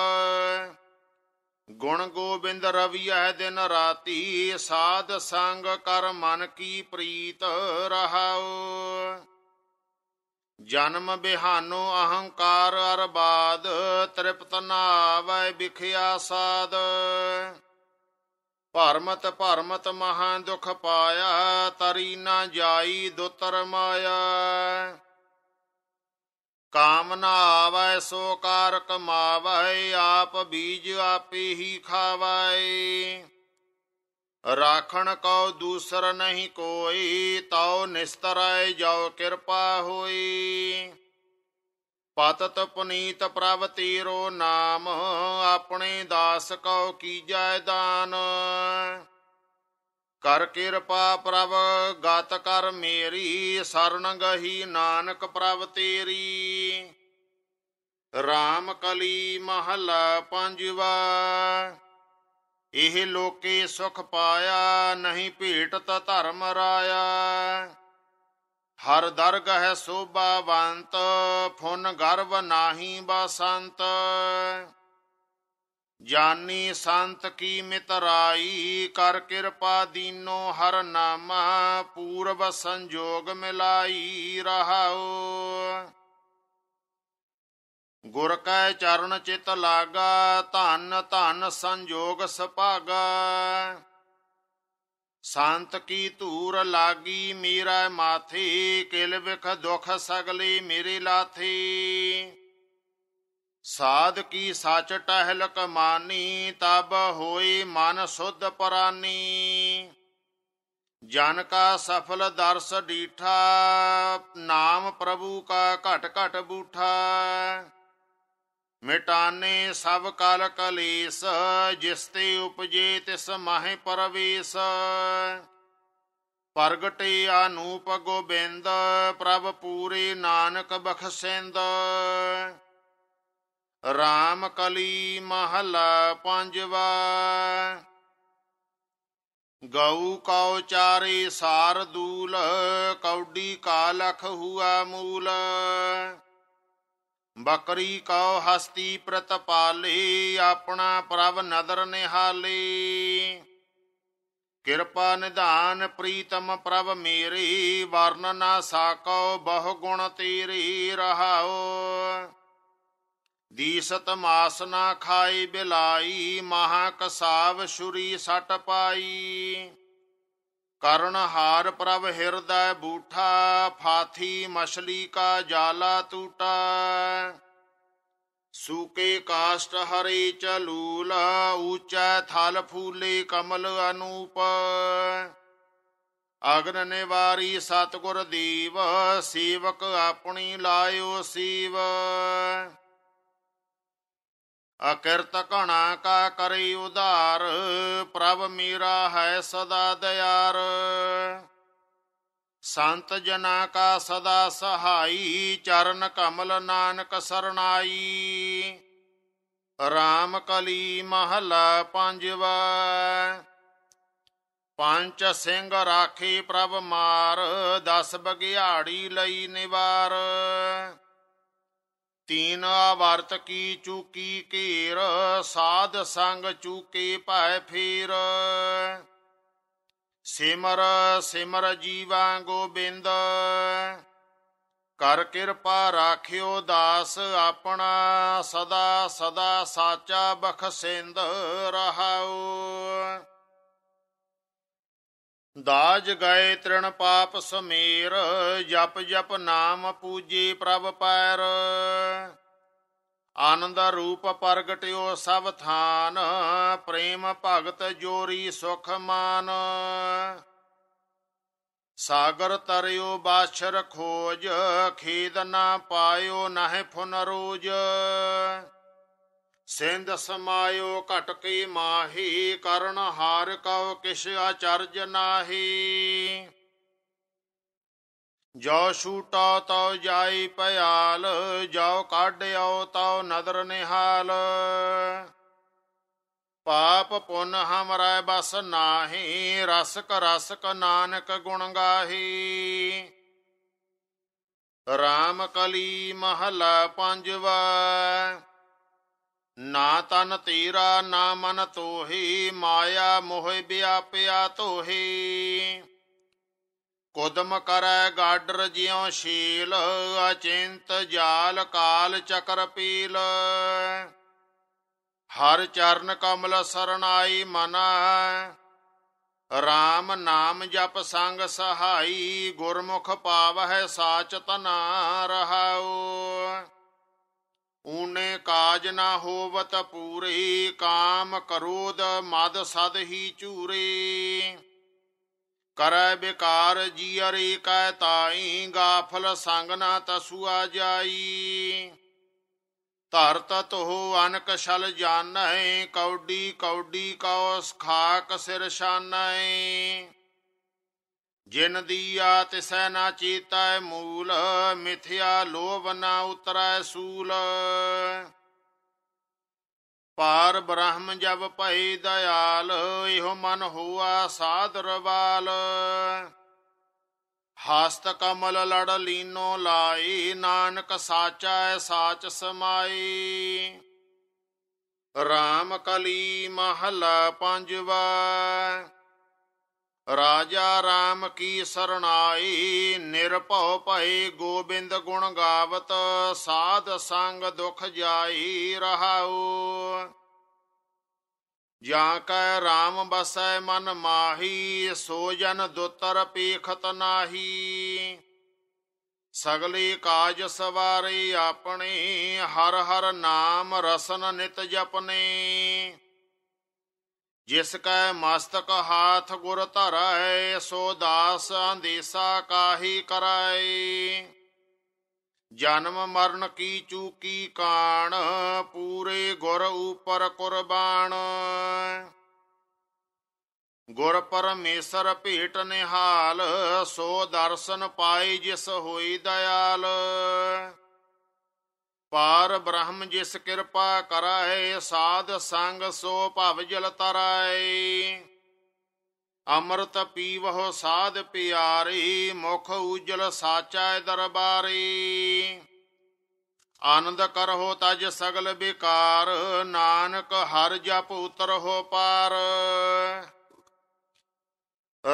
ਗੁਣ ਗੋਬਿੰਦ ਰਵੀ ਹੈ ਦਿਨ ਰਾਤੀ ਸਾਧ ਸੰਗ ਕਰ ਮਨ ਕੀ ਪ੍ਰੀਤ ਰਹਾਉ ਜਨਮ ਬਿਹਾਨੋ ਅਹੰਕਾਰ ਅਰਬਾਦ ਤ੍ਰਿਪਤ ਨਾਵੈ ਵਿਖਿਆ ਸਾਦ ਭਰਮਤ ਭਰਮਤ ਮਹਾ ਦੁਖ ਪਾਇਆ ਤਰੀ ਨਾ ਜਾਈ ਦੁਤਰ ਮਾਇਆ ਕਾਮਨਾ ਆਵੈ ਸੋ ਕਾਰ ਕਮਾਵੈ ਆਪ ਬੀਜ ਆਪੇ ਹੀ ਖਾਵੈ ਰਾਖਣ ਕੋ ਦੂਸਰ ਨਹੀਂ ਕੋਈ ਤਉ ਨਿਸਤਰੈ ਜੋ ਕਿਰਪਾ ਹੋਈ ਪਤਤ ਪੁਨੀਤ ਪ੍ਰਭ ਤੀਰੋ ਨਾਮ ਆਪਣੇ ਦਾਸ ਕਉ ਕੀਜੈ ਦਾਨ ਕਰ ਕਿਰਪਾ ਪ੍ਰਭ ਗਤ ਕਰ ਮੇਰੀ ਸਰਨ ਗਹੀ ਨਾਨਕ ਪ੍ਰਭ ਤੇਰੀ RAM ਕਲੀ ਮਹਲਾ ਪੰਜਵਾ ਇਹ ਲੋਕੇ ਸੁਖ ਪਾਇਆ ਨਹੀਂ ਤ ਧਰਮ ਰਾਇਆ ਹਰ ਦਰਗ ਹੈ ਸੋਭਾਵੰਤ ਫੁਨ ਗਰਵ ਨਾਹੀ ਬਸੰਤ ਜਾਨੀ ਸੰਤ ਕੀ ਮਿਤਰਾਈ ਕਰ ਕਿਰਪਾ ਦੀਨੋ ਹਰ ਨਾਮ ਪੂਰਬ ਸੰਜੋਗ ਮਿਲਾਈ ਰਹਾਓ ਗੁਰ ਕੈ ਚਰਨ ਚਿਤ ਲਾਗਾ ਧਨ ਧਨ ਸੰਜੋਗ ਸੁਭਾਗਾ ਸੰਤ ਕੀ ਧੂਰ ਲਾਗੀ ਮੇਰਾ ਮਾਥੇ ਕਿਲ ਵਿਖ ਦੁਖ ਸਗਲੇ ਮੇਰੇ ਲਾਥੇ ਸਾਧ ਕੀ ਸਾਚ ਟਹਿਲ ਕਮਾਨੀ ਤਬ ਹੋਈ ਮਨ ਸੁਧ ਪਰਾਨੀ ਜਨ ਕਾ ਸਫਲ ਦਰਸ ਡੀਠਾ ਨਾਮ ਪ੍ਰਭੂ ਕਾ ਘਟ ਘਟ ਬੂਠਾ ਮਿਟਾਨੇ ਸਭ ਕਲ ਕਲੇਸ ਜਿਸ ਤੇ ਉਪਜੇ ਤਿਸ ਮਾਹਿ ਪਰਵੇਸ ਪ੍ਰਗਟੇ ਅਨੂਪ ਗੋਬਿੰਦ ਪ੍ਰਭ ਪੂਰੇ ਨਾਨਕ ਬਖਸ਼ਿੰਦ RAM ਕਲੀ ਮਹਲਾ ਪੰਜਵਾ ਗਊ ਕਉ ਚਾਰੇ ਸਾਰ ਦੂਲ ਕੌਡੀ ਕਾਲਖ ਹੁਆ ਮੂਲ ਬਕਰੀ ਕਉ ਹਸਤੀ ਪ੍ਰਤਪਾਲੇ ਆਪਣਾ ਪ੍ਰਭ ਨਦਰ ਨਿਹਾਲੇ ਕਿਰਪਾ ਨਿਧਾਨ ਪ੍ਰੀਤਮ ਪ੍ਰਭ ਮੇਰੇ ਵਰਨ ਨਾ ਸਾਕੋ ਬਹੁ ਗੁਣ ਤੇਰੀ ਰਹਾਓ ਦੀਸਤ ਮਾਸ ਨਾ ਖਾਈ ਬਿਲਾਈ ਮਹਾ ਕਸਾਵ ਸ਼ੁਰੀ ਸਟ ਪਾਈ ਕਰਨ ਹਾਰ ਪ੍ਰਭ ਹਿਰਦੈ ਬੂਠਾ ਫਾਥੀ ਮਛਲੀ ਕਾ ਜਾਲਾ ਟੂਟਾ ਸੂਕੇ ਕਾਸ਼ਟ ਹਰੇ ਚਲੂਲ ਊਚੈ ਥਲ ਫੂਲੇ ਕਮਲ ਅਨੂਪ ਅਗਨ ਨਿਵਾਰੀ ਸਤਗੁਰ ਦੀਵ ਸੇਵਕ ਆਪਣੀ ਲਾਇਓ ਸੀਵ ਅਕਿਰਤ ਘਣਾ ਕਾ ਕਰੀ ਉਧਾਰ ਪ੍ਰਭ ਮੀਰਾ ਹੈ ਸਦਾ ਦਿਆਰ ਸੰਤ ਜਨਾ ਕਾ ਸਦਾ ਸਹਾਈ ਚਰਨ ਕਮਲ ਨਾਨਕ ਸਰਣਾਈ RAM ਕਲੀ ਮਹਲਾ ਪੰਜਵਾ ਪੰਜ ਸਿੰਘ ਰਾਖੀ ਪ੍ਰਭ ਮਾਰ ਦਸ ਬਗਿਆੜੀ ਲਈ ਨਿਵਾਰ ਤੀਨ ਵਰਤ ਕੀ ਚੂਕੀ ਘੇਰ ਸਾਧ ਸੰਗ ਚੂਕੇ ਭੈ ਫੇਰ ਸਿਮਰ ਸਿਮਰ ਜੀਵਾ ਗੋਬਿੰਦ ਕਰ ਕਿਰਪਾ ਰਾਖਿਓ ਦਾਸ ਆਪਣਾ ਸਦਾ ਸਦਾ ਸਾਚਾ ਬਖਸ਼ਿੰਦ ਰਹਾਉ ਦਾਜ ਗਏ ਤ੍ਰਿਣ ਪਾਪ ਸਮੇਰ ਜਪ ਜਪ ਨਾਮ ਪੂਜੀ ਪ੍ਰਭ ਪੈਰ ਆਨੰਦ ਰੂਪ ਪ੍ਰਗਟਿਓ ਸਭ ਥਾਨ ਪ੍ਰੇਮ ਭਗਤ ਜੋਰੀ ਸੁਖ ਮਾਨ ਸਾਗਰ ਤਰਿਓ ਬਾਛਰ ਖੋਜ ਖੀਦ ਨਾ ਪਾਇਓ ਨਹਿ ਫੁਨ ਰੋਜ ਸਿੰਧ ਸਮਾਇਓ ਕੀ ਮਾਹੀ ਕਰਨ ਹਾਰ ਕਉ ਕਿਛ ਅਚਰਜ ਨਾਹੀ ਜੋ ਛੂਟਾ ਤਉ ਜਾਈ ਪਿਆਲ ਜੋ ਕਾਢਿਓ ਤਉ ਨਦਰ ਨਿਹਾਲ ਪਾਪ ਪੁੰਨ ਹਮਰਾ ਬਸ ਨਾਹੀ ਰਸਕ ਰਸਕ ਨਾਨਕ ਗੁਣ ਗਾਹੀ RAM ਕਲੀ ਮਹਲਾ ਪੰਜਵਾ ਨਾ ਤਨ ਤੇਰਾ ਨਾ ਮਨ ਤੋਹੀ ਮਾਇਆ ਮੋਹਿ ਵਿਆਪਿਆ ਤੋਹੀ ਕੁਦਮ ਕਰੈ ਗਾਡਰ ਜਿਉ ਸ਼ੀਲ ਅਚਿੰਤ ਜਾਲ ਕਾਲ ਚਕਰ ਪੀਲ ਹਰ ਚਰਨ ਕਮਲ ਸਰਣਾਈ ਮਨ ਰਾਮ ਨਾਮ ਜਪ ਸੰਗ ਸਹਾਈ ਗੁਰਮੁਖ ਪਾਵਹਿ ਸਾਚ ਤਨਾ ਰਹਾਉ ਉਨੇ ਕਾਜ ਨਾ ਹੋਵਤ ਪੂਰੇ ਕਾਮ ਕਰੋਦ ਮਦ ਸਦ ਹੀ ਝੂਰੇ ਕਰੈ ਜੀ ਅਰੇ ਕੈ ਤਾਈ ਗਾਫਲ ਸੰਗ ਨਾ ਤਸੂਆ ਜਾਈ ਧਰਤ ਤੋ ਅਨਕ ਛਲ ਜਾਣੈ ਕੌਡੀ ਕੌਡੀ ਕਉ ਸਖਾਕ ਸਿਰ ਸ਼ਾਨੈ ਜਿਨ ਦੀਆ ਤਿਸੈ ਨਾ ਚੀਤਾ ਮੂਲ ਮਿਥਿਆ ਲੋਭ ਨਾ ਉਤਰੈ ਸੂਲ ਪਾਰ ਬ੍ਰਹਮ ਜਬ ਭਈ ਦਇਆਲ ਇਹੋ ਮਨ ਹੋਆ ਸਾਧਰਵਾਲ ਹਾਸਤ ਕਮਲ ਲੜ ਲੀਨੋ ਲਾਈ ਨਾਨਕ ਸਾਚੈ ਸਾਚ ਸਮਾਈ RAM ਕਲੀ ਮਹਲਾ ਪੰਜਵਾ ਰਾਜਾ RAM ਕੀ ਸਰਣਾਈ ਨਿਰਭਉ ਭਏ ਗੋਬਿੰਦ ਗੁਣ ਗਾਵਤ ਸਾਧ ਸੰਗ ਦੁਖ ਜਾਈ ਰਹਾਉ ਜਾਂ ਕੈ RAM ਬਸੈ ਮਨ ਮਾਹੀ ਸੋ ਜਨ ਦੁਤਰ ਪੀਖਤ ਨਾਹੀ ਸਗਲੇ ਕਾਜ ਸਵਾਰੇ ਆਪਣੇ ਹਰ ਹਰ ਨਾਮ ਰਸਨ ਨਿਤ ਜਪਨੇ ਜਿਸ ਕੈ ਮਸਤਕ ਹਾਥ ਗੁਰ ਧਰੈ ਸੋ ਦਾਸ ਅੰਦੇਸਾ ਕਾਹੀ ਕਰੈ ਜਨਮ ਮਰਨ ਕੀ ਚੂਕੀ ਕਾਣ ਪੂਰੇ ਗੁਰ ਉਪਰ ਕੁਰਬਾਨ ਗੁਰ ਪਰਮੇਸ਼ਰ ਭੇਟ ਨਿਹਾਲ ਸੋ ਦਰਸ਼ਨ ਪਾਈ ਜਿਸ ਹੋਈ ਦਇਆਲ ਪਾਰ ਬ੍ਰਹਮ ਜਿਸ ਕਿਰਪਾ ਕਰਾਏ ਸਾਧ ਸੰਗ ਸੋ ਭਵ ਜਲ ਤਰੈ ਅੰਮ੍ਰਿਤ ਪੀਵਹੁ ਸਾਧ ਪਿਆਰੀ ਮੁਖ ਉਜਲ ਸਾਚਾ ਦਰਬਾਰੀ ਆਨੰਦ ਕਰਹੁ ਤਜ ਸਗਲ ਵਿਕਾਰ ਨਾਨਕ ਹਰ ਜਪ ਉਤਰਹੁ ਪਾਰ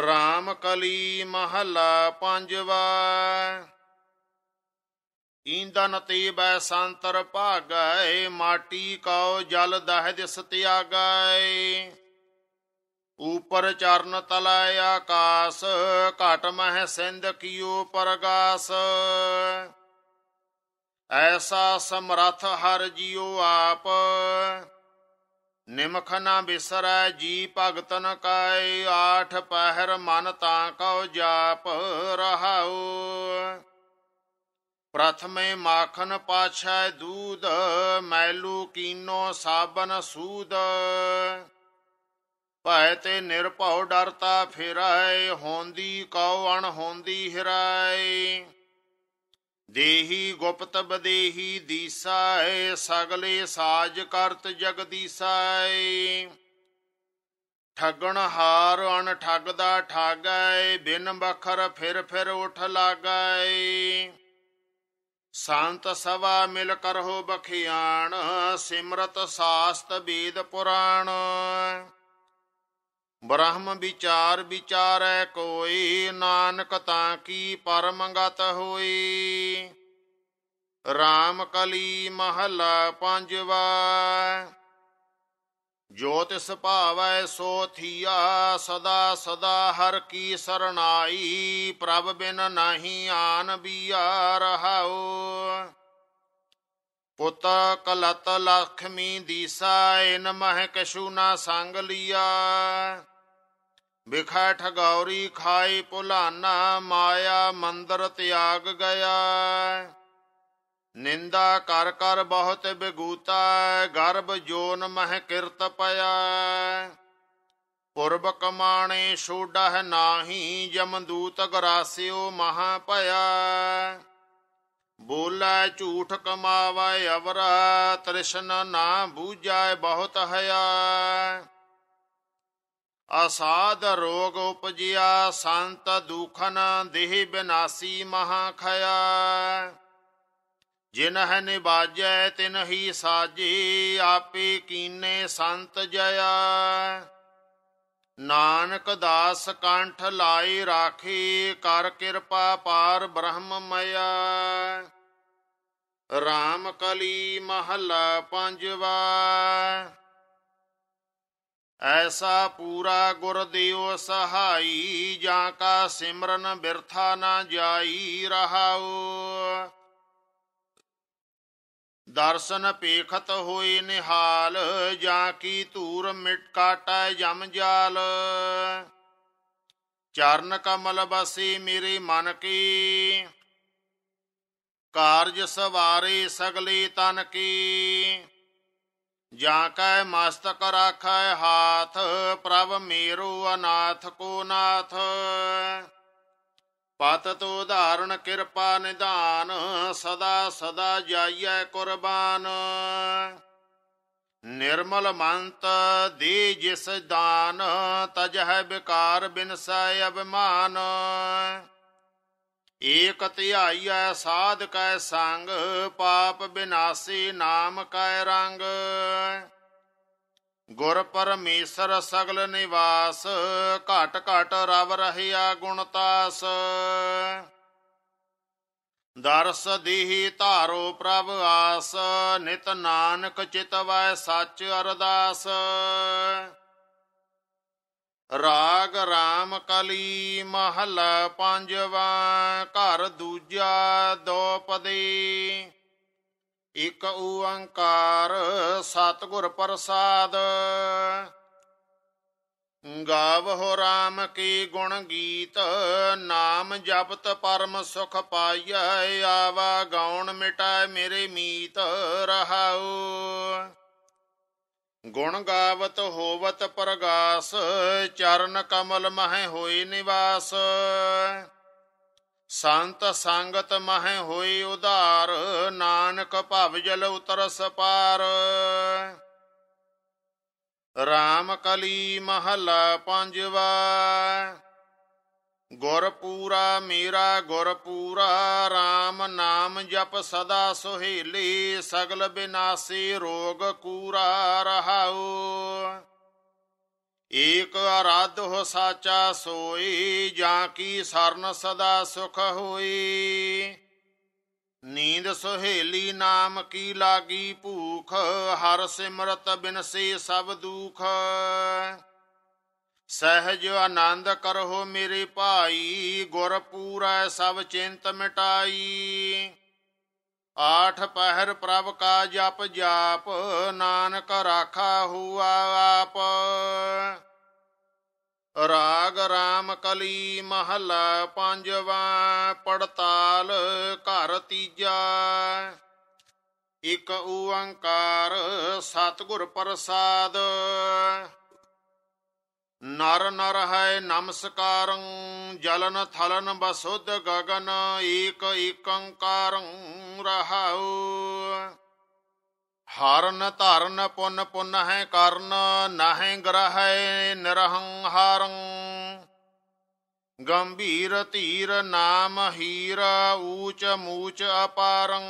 RAM ਕਲੀ ਮਹਲਾ ਪੰਜਵਾ ਈਂਦਨ ਤੀਬੈ ਸੰਤਰ ਭਾਗੈ ਮਾਟੀ ਕਉ ਜਲ ਦਹਿ ਦਿਸ ਤਿਆਗੈ ਉਪਰ ਚਰਨ ਤਲੈ ਆਕਾਸ ਘਟ ਮਹਿ ਸਿੰਧ ਕੀਓ ਪਰਗਾਸ ਐਸਾ ਸਮਰਥ ਹਰ ਜਿਉ ਆਪ ਨਿਮਖ ਨਾ ਬਿਸਰੈ ਜੀ ਭਗਤਨ ਕਾਏ ਆਠ ਪਹਿਰ ਮਨ ਤਾਂ ਕਉ ਜਾਪ ਰਹਾਉ ਪ੍ਰਥਮੇ ਮਾਖਨ ਪਾਛੈ ਦੂਧ ਮੈਲੂ ਕੀਨੋ ਸਾਬਨ ਸੂਦ ਭੈ ਤੇ ਨਿਰਭਉ ਡਰਤਾ ਫਿਰੈ ਹੋਂਦੀ ਕਉ ਅਣ ਹੋਂਦੀ ਹਿਰੈ ਦੇਹੀ ਗੁਪਤ ਬਦੇਹੀ ਦੀਸੈ ਸਗਲੇ ਸਾਜ ਕਰਤ ਜਗਦੀਸਾਏ ਠਗਣ ਹਾਰ ਅਣ ਠਗਦਾ ਠਾਗੈ ਬਿਨ ਬਖਰ ਫਿਰ ਫਿਰ ਉਠ ਲਾਗੈ ਸੰਤ ਸਵਾ ਮਿਲ ਕਰਹੁ ਬਖਿਆਣ ਸਿਮਰਤ ਸਾਸਤ ਵੇਦ ਪੁਰਾਣ ਬ੍ਰਹਮ ਵਿਚਾਰ ਵਿਚਾਰੈ ਕੋਈ ਨਾਨਕ ਤਾਂ ਕੀ ਪਰਮਗਤ ਹੋਈ RAM ਕਲੀ ਮਹਲਾ ਪੰਜਵਾ ਜੋ ਤਿਸ ਭਾਵੈ ਸੋ ਥੀਆ ਸਦਾ ਸਦਾ ਹਰ ਕੀ ਸਰਣਾਈ ਪ੍ਰਭ ਬਿਨ ਨਹੀਂ ਆਨ ਬੀਆ ਰਹਾਉ ਪੁੱਤ ਕਲਤ ਲਖਮੀ ਦੀਸਾ ਇਨ ਮਹਿ ਕਸ਼ੂ ਨਾ ਸੰਗ ਲੀਆ ਵਿਖਾਠ ਗੌਰੀ ਖਾਈ ਪੁਲਾਨਾ ਮਾਇਆ ਮੰਦਰ ਤਿਆਗ ਗਿਆ ਨਿੰਦਾ ਕਰ ਕਰ ਬਹੁਤ ਬਿਗੂਤਾ ਗਰਭ ਜੋਨ ਮਹਿ ਕਿਰਤ ਪਿਆ ਪੁਰਬ ਕਮਾਣੇ ਛੋੜਹ ਨਾਹੀ ਜਮਦੂਤ ਗਰਾਸਿਓ ਮਹਾ ਭਇਆ ਬੋਲਾ ਝੂਠ ਕਮਾਵੇ ਅਵਰਾ ਤ੍ਰਿਸ਼ਨ ਨਾ ਬੂਝਾਏ ਬਹੁਤ ਹਯਾ ਅਸਾਧ ਰੋਗ ਉਪਜਿਆ ਸੰਤ ਦੁਖਨ ਦੇਹ ਬਿਨਾਸੀ ਮਹਾ ਖਇਆ ਜਿਨਹ ਨਿਵਾਜੈ ਤਿਨ ਹੀ ਸਾਜੀ ਆਪੇ ਕੀਨੇ ਸੰਤ ਜਯਾ ਨਾਨਕ ਦਾਸ ਕੰਠ ਲਾਈ ਰਾਖੀ ਕਰ ਕਿਰਪਾ ਪਾਰ ਬ੍ਰਹਮ ਮਯਾ RAM ਕਲੀ ਮਹਲਾ ਪੰਜਵਾ ਐਸਾ ਪੂਰਾ ਗੁਰ ਦਿਓ ਸਹਾਈ ਜਾਂ ਕਾ ਸਿਮਰਨ ਬਿਰਥਾ ਨਾ ਜਾਈ ਰਹਾਓ ਦਰਸ਼ਨ ਪੇਖਤ ਹੋਏ ਨਿਹਾਲ ਜਾਂ ਕੀ ਧੂਰ ਮਿਟ ਕਾਟੈ ਜਮ ਜਾਲ ਚਰਨ ਕਮਲ ਬਸੀ ਮੇਰੇ ਮਨ ਕੀ ਕਾਰਜ ਸਵਾਰੇ ਸਗਲੇ ਤਨ ਕੀ ਜਾਂ ਕੈ ਮਸਤਕ ਰਾਖੈ ਹਾਥ ਪ੍ਰਭ ਮੇਰੋ ਅਨਾਥ ਕੋ ਨਾਥ ਪਤ ਤੋ ਧਾਰਨ ਕਿਰਪਾ ਨਿਧਾਨ ਸਦਾ ਸਦਾ ਜਾਈਐ ਕੁਰਬਾਨ ਨਿਰਮਲ ਮੰਤ ਦੇ ਜਿਸ ਦਾਨ ਤਜ ਹੈ ਵਿਕਾਰ ਬਿਨਸੈ ਅਭਿਮਾਨ ਏਕ ਧਿਆਈਐ ਸਾਧ ਕੈ ਸੰਗ ਪਾਪ ਬਿਨਾਸੀ ਨਾਮ ਕੈ ਰੰਗ ਗੁਰ ਪਰਮੇਸ਼ਰ ਸਗਲ ਨਿਵਾਸ ਘਟ ਘਟ ਰਵ ਰਹਿਆ ਗੁਣਤਾਸ ਦਰਸ ਦੀਹੀ ਧਾਰੋ ਪ੍ਰਭ ਆਸ ਨਿਤ ਨਾਨਕ ਚਿਤ ਵੈ ਸੱਚ ਅਰਦਾਸ ਰਾਗ ਰਾਮ ਕਲੀ ਮਹਲਾ ਪੰਜਵਾ ਘਰ ਦੂਜਾ ਦੋਪਦੀ ਇਕ ਓੰਕਾਰ ਸਤਗੁਰ ਪ੍ਰਸਾਦ ਹੋ ਰਾਮ ਕੀ ਗੁਣ ਗੀਤ ਨਾਮ ਜਪਤ ਪਰਮ ਸੁਖ ਪਾਈਐ ਆਵਾ ਗਾਉਣ ਮਿਟਾਇ ਮੇਰੇ ਮੀਤ ਰਹਾਉ ਗੁਣ ਗਾਵਤ ਹੋਵਤ ਪ੍ਰਗਾਸ ਚਰਨ ਕਮਲ ਮਹਿ ਹੋਈ ਨਿਵਾਸ ਸੰਤ ਸੰਗਤ ਮਹਿ ਹੋਈ ਉਧਾਰ ਨਾਨਕ ਭਵ ਜਲ ਉਤਰਸ ਪਾਰ RAM ਕਲੀ ਮਹਲਾ ਪੰਜਵਾ ਗੁਰਪੂਰਾ ਮੇਰਾ ਗੁਰਪੂਰਾ RAM ਨਾਮ ਜਪ ਸਦਾ ਸੁਹੇਲੀ ਸਗਲ ਬਿਨਾਸੀ ਰੋਗ ਕੂਰਾ ਰਹਾਉ ਏਕ ਅਰਾਧ ਹੋ ਸਾਚਾ ਸੋਈ ਜਾਂ ਕੀ ਸਰਨ ਸਦਾ ਸੁਖ ਹੋਈ ਨੀਂਦ ਸੁਹੇਲੀ ਨਾਮ ਕੀ ਲਾਗੀ ਭੂਖ ਹਰ ਸਿਮਰਤ ਬਿਨਸੀ ਸਭ ਦੁਖ ਸਹਿਜ ਆਨੰਦ ਕਰੋ ਮੇਰੇ ਭਾਈ ਗੁਰ ਪੂਰੈ ਸਭ ਚਿੰਤ ਮਿਟਾਈ ਆਠ ਪਹਿਰ ਪ੍ਰਭ ਕਾ ਜਪ ਜਾਪ ਨਾਨਕ ਰਾਖਾ ਹੁਆ ਆਪ ਰਾਗ ਰਾਮ ਕਲੀ ਮਹਲਾ ਪੰਜਵਾ ਪੜਤਾਲ ਘਰ ਤੀਜਾ ਇਕ ਓੰਕਾਰ ਸਤਗੁਰ ਪ੍ਰਸਾਦ ਨਰ ਨਰ ਹੈ ਨਮਸਕਾਰੰ ਜਲਨ ਥਲਨ ਬਸੁਧ ਗਗਨ ਏਕ ਏਕੰਕਾਰੰ ਰਹਾਉ ਹਰਨ ਧਰਨ ਪੁਨ ਪੁਨ ਹੈ ਕਰਨ ਨਹਿ ਗ੍ਰਹਿ ਨਿਰਹੰਹਾਰੰ ਗੰਭੀਰ ਧੀਰ ਨਾਮ ਹੀਰ ਊਚ ਮੂਚ ਅਪਾਰੰ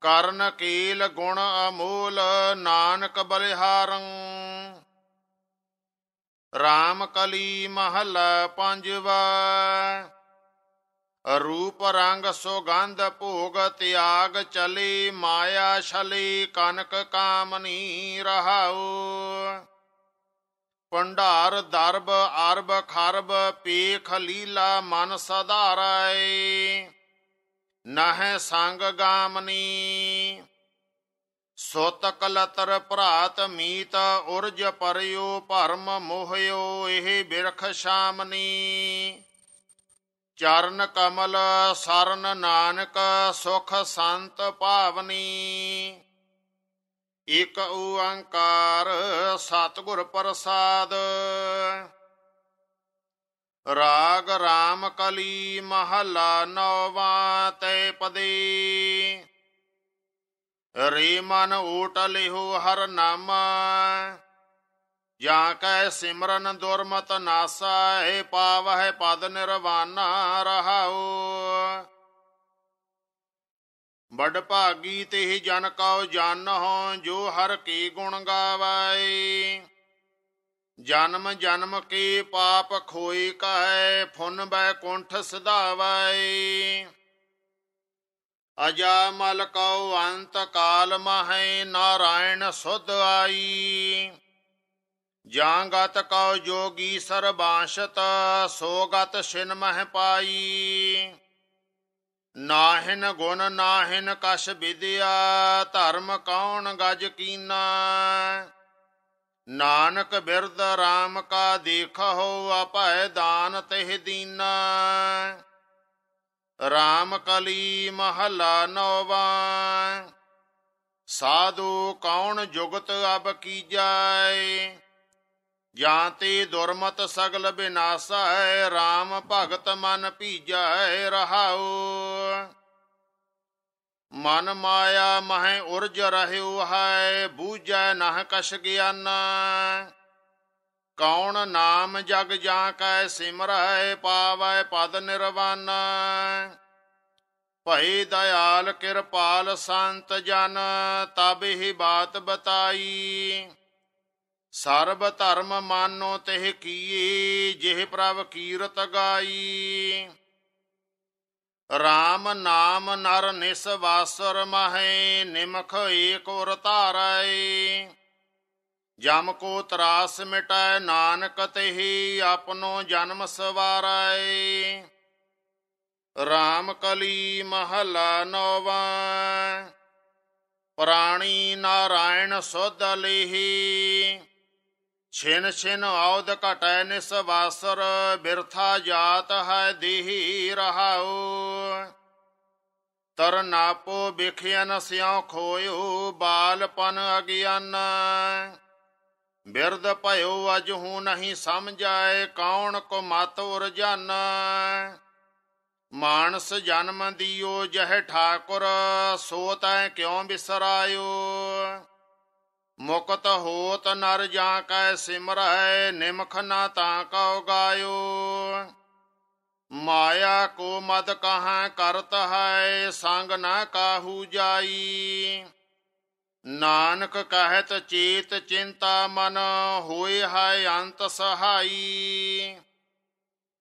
ਕਰਨ ਕੀਲ ਗੁਣ ਅਮੋਲ ਨਾਨਕ ਬਲਿਹਾਰੰ RAM ਕਲੀ ਮਹਲਾ ਪੰਜਵਾ ਰੂਪ ਰੰਗ ਸੁਗੰਧ ਭੋਗ ਤਿਆਗ ਚਲੇ ਮਾਇਆ ਛਲੇ ਕਨਕ ਕਾਮਨੀ ਰਹਾਉ ਪੰਡਾਰ ਦਰਬ ਅਰਬ ਖਰਬ ਪੇਖ ਲੀਲਾ ਮਨ ਸਧਾਰੈ ਨਹਿ ਸੰਗ ਗਾਮਨੀ ਸੁਤ ਕਲਤਰ ਭਰਾਤ ਮੀਤ ਉਰਜ ਪਰਯੋ ਭਰਮ ਮੋਹਯੋ ਇਹ ਬਿਰਖ ਸ਼ਾਮਨੀ ਚਰਨ ਕਮਲ ਸਰਨ ਨਾਨਕ ਸੁਖ ਸੰਤ ਭਾਵਨੀ ਇਕ ਓੰਕਾਰ ਸਤਗੁਰ ਪ੍ਰਸਾਦ ਰਾਗ ਰਾਮ ਕਲੀ ਮਹਲਾ ਨੋਵਾ ਤੇ ਪਦੇ ਰੇ ਮਨ ਓਟ ਲਿਹੋ ਹਰ ਨਾਮ ਜਾਂ ਕੈ ਸਿਮਰਨ ਦੁਰਮਤ ਨਾਸਾ ਪਾਵਹਿ ਪਦ ਨਿਰਵਾਨਾ ਰਹਾਉ ਬੜ ਭਾਗੀ ਤੇ ਜਨ ਕਉ ਹੋ ਜੋ ਹਰ ਕੀ ਗੁਣ ਗਾਵੈ ਜਨਮ ਜਨਮ ਕੀ ਪਾਪ ਖੋਈ ਕਹੈ ਫੁਨ ਬੈ ਕੁੰਠ ਸਦਾਵੈ ਅਜਾ ਮਲ ਕਉ ਅੰਤ ਕਾਲ ਮਹੈ ਨਾਰਾਇਣ ਸੁਧ ਆਈ ਜਾਂਗਤ ਕਉ ਜੋਗੀ ਸਰਬਾਂਸ਼ਤ ਸੋਗਤ ਸ਼ਿਨ ਮਹਿ ਪਾਈ ਨਾਹਿਨ ਗੁਣ ਨਾਹਿਨ ਕਛ ਵਿਦਿਆ ਧਰਮ ਕੌਣ ਗਜ ਕੀਨਾ ਨਾਨਕ ਬਿਰਧ ਰਾਮ ਕਾ ਹੋ ਆਪੈ ਦਾਨ ਤਹਿ ਦੀਨਾ ਰਾਮ ਕਲੀ ਮਹਲਾ ਨੌਵਾ ਸਾਧੂ ਕੌਣ ਜੁਗਤ ਅਬ ਕੀਜਾਏ ਜਾਂ ਤੇ ਦੁਰਮਤ ਸਗਲ ਬਿਨਾਸਾ ਹੈ RAM ਭਗਤ ਮਨ ਭੀਜੈ ਰਹਾਉ ਮਨ ਮਾਇਆ ਮਹਿ ਉਰਜ ਰਹਿਉ ਹੈ ਬੂਝੈ ਨਹ ਕਛ ਗਿਆਨਾ ਕੌਣ ਨਾਮ ਜਗ ਜਾ ਕੈ ਸਿਮਰੈ ਪਾਵੈ ਪਦ ਨਿਰਵਾਨ ਭਈ ਦਇਆਲ ਕਿਰਪਾਲ ਸੰਤ ਜਨ ਤਬ ਹੀ ਬਾਤ ਬਤਾਈ ਸਰਬ ਧਰਮ ਮਾਨੋ ਤਿਹ ਕੀਏ ਜਿਹ ਪ੍ਰਭ ਕੀਰਤ ਗਾਈ RAM ਨਾਮ ਨਰ ਨਿਸਵਾਸਰ ਮਹੈ ਨਿਮਖ ਏਕ ਉਰ ਧਾਰੈ ਜਮ ਕੋ ਤਰਾਸ ਮਿਟੈ ਨਾਨਕ ਤਹੀ ਆਪਨੋ ਜਨਮ ਸਵਾਰੈ ਰਾਮ ਕਲੀ ਮਹਲਾ ਨੋਵਾ ਪ੍ਰਾਣੀ ਨਾਰਾਇਣ ਸੁਧ ਲਿਹੀ ਛਿਨ ਛਿਨ ਆਉਦ ਘਟੈ ਨਿਸਵਾਸਰ ਬਿਰਥਾ ਜਾਤ ਹੈ ਦੀਹੀ ਰਹਾਉ ਤਰ ਨਾਪੋ ਬਿਖਿਆ ਨਸਿਓ ਖੋਇਓ ਬਾਲਪਨ ਅਗਿਆਨ ਬਿਰਦ ਭਇਓ ਅਜ ਹੂ ਨਹੀਂ ਸਮਝਾਏ ਕੌਣ ਕੋ ਮਤ ਜਨ ਮਾਨਸ ਜਨਮ ਦੀਓ ਜਹ ਠਾਕੁਰ ਸੋ ਤੈ ਕਿਉ ਬਿਸਰਾਇਓ ਮੁਕਤ ਹੋਤ ਨਰ ਜਾਂ ਕੈ ਸਿਮਰੈ ਨਿਮਖ ਨਾ ਤਾਂ ਕਉ ਗਾਇਓ ਮਾਇਆ ਕੋ ਮਦ ਕਹਾਂ ਕਰਤ ਹੈ ਸੰਗ ਨਾ ਕਾਹੂ ਜਾਈ ਨਾਨਕ ਕਹਤ ਚੇਤ ਚਿੰਤਾ ਮਨ ਹੋਏ ਹੈ ਅੰਤ ਸਹਾਈ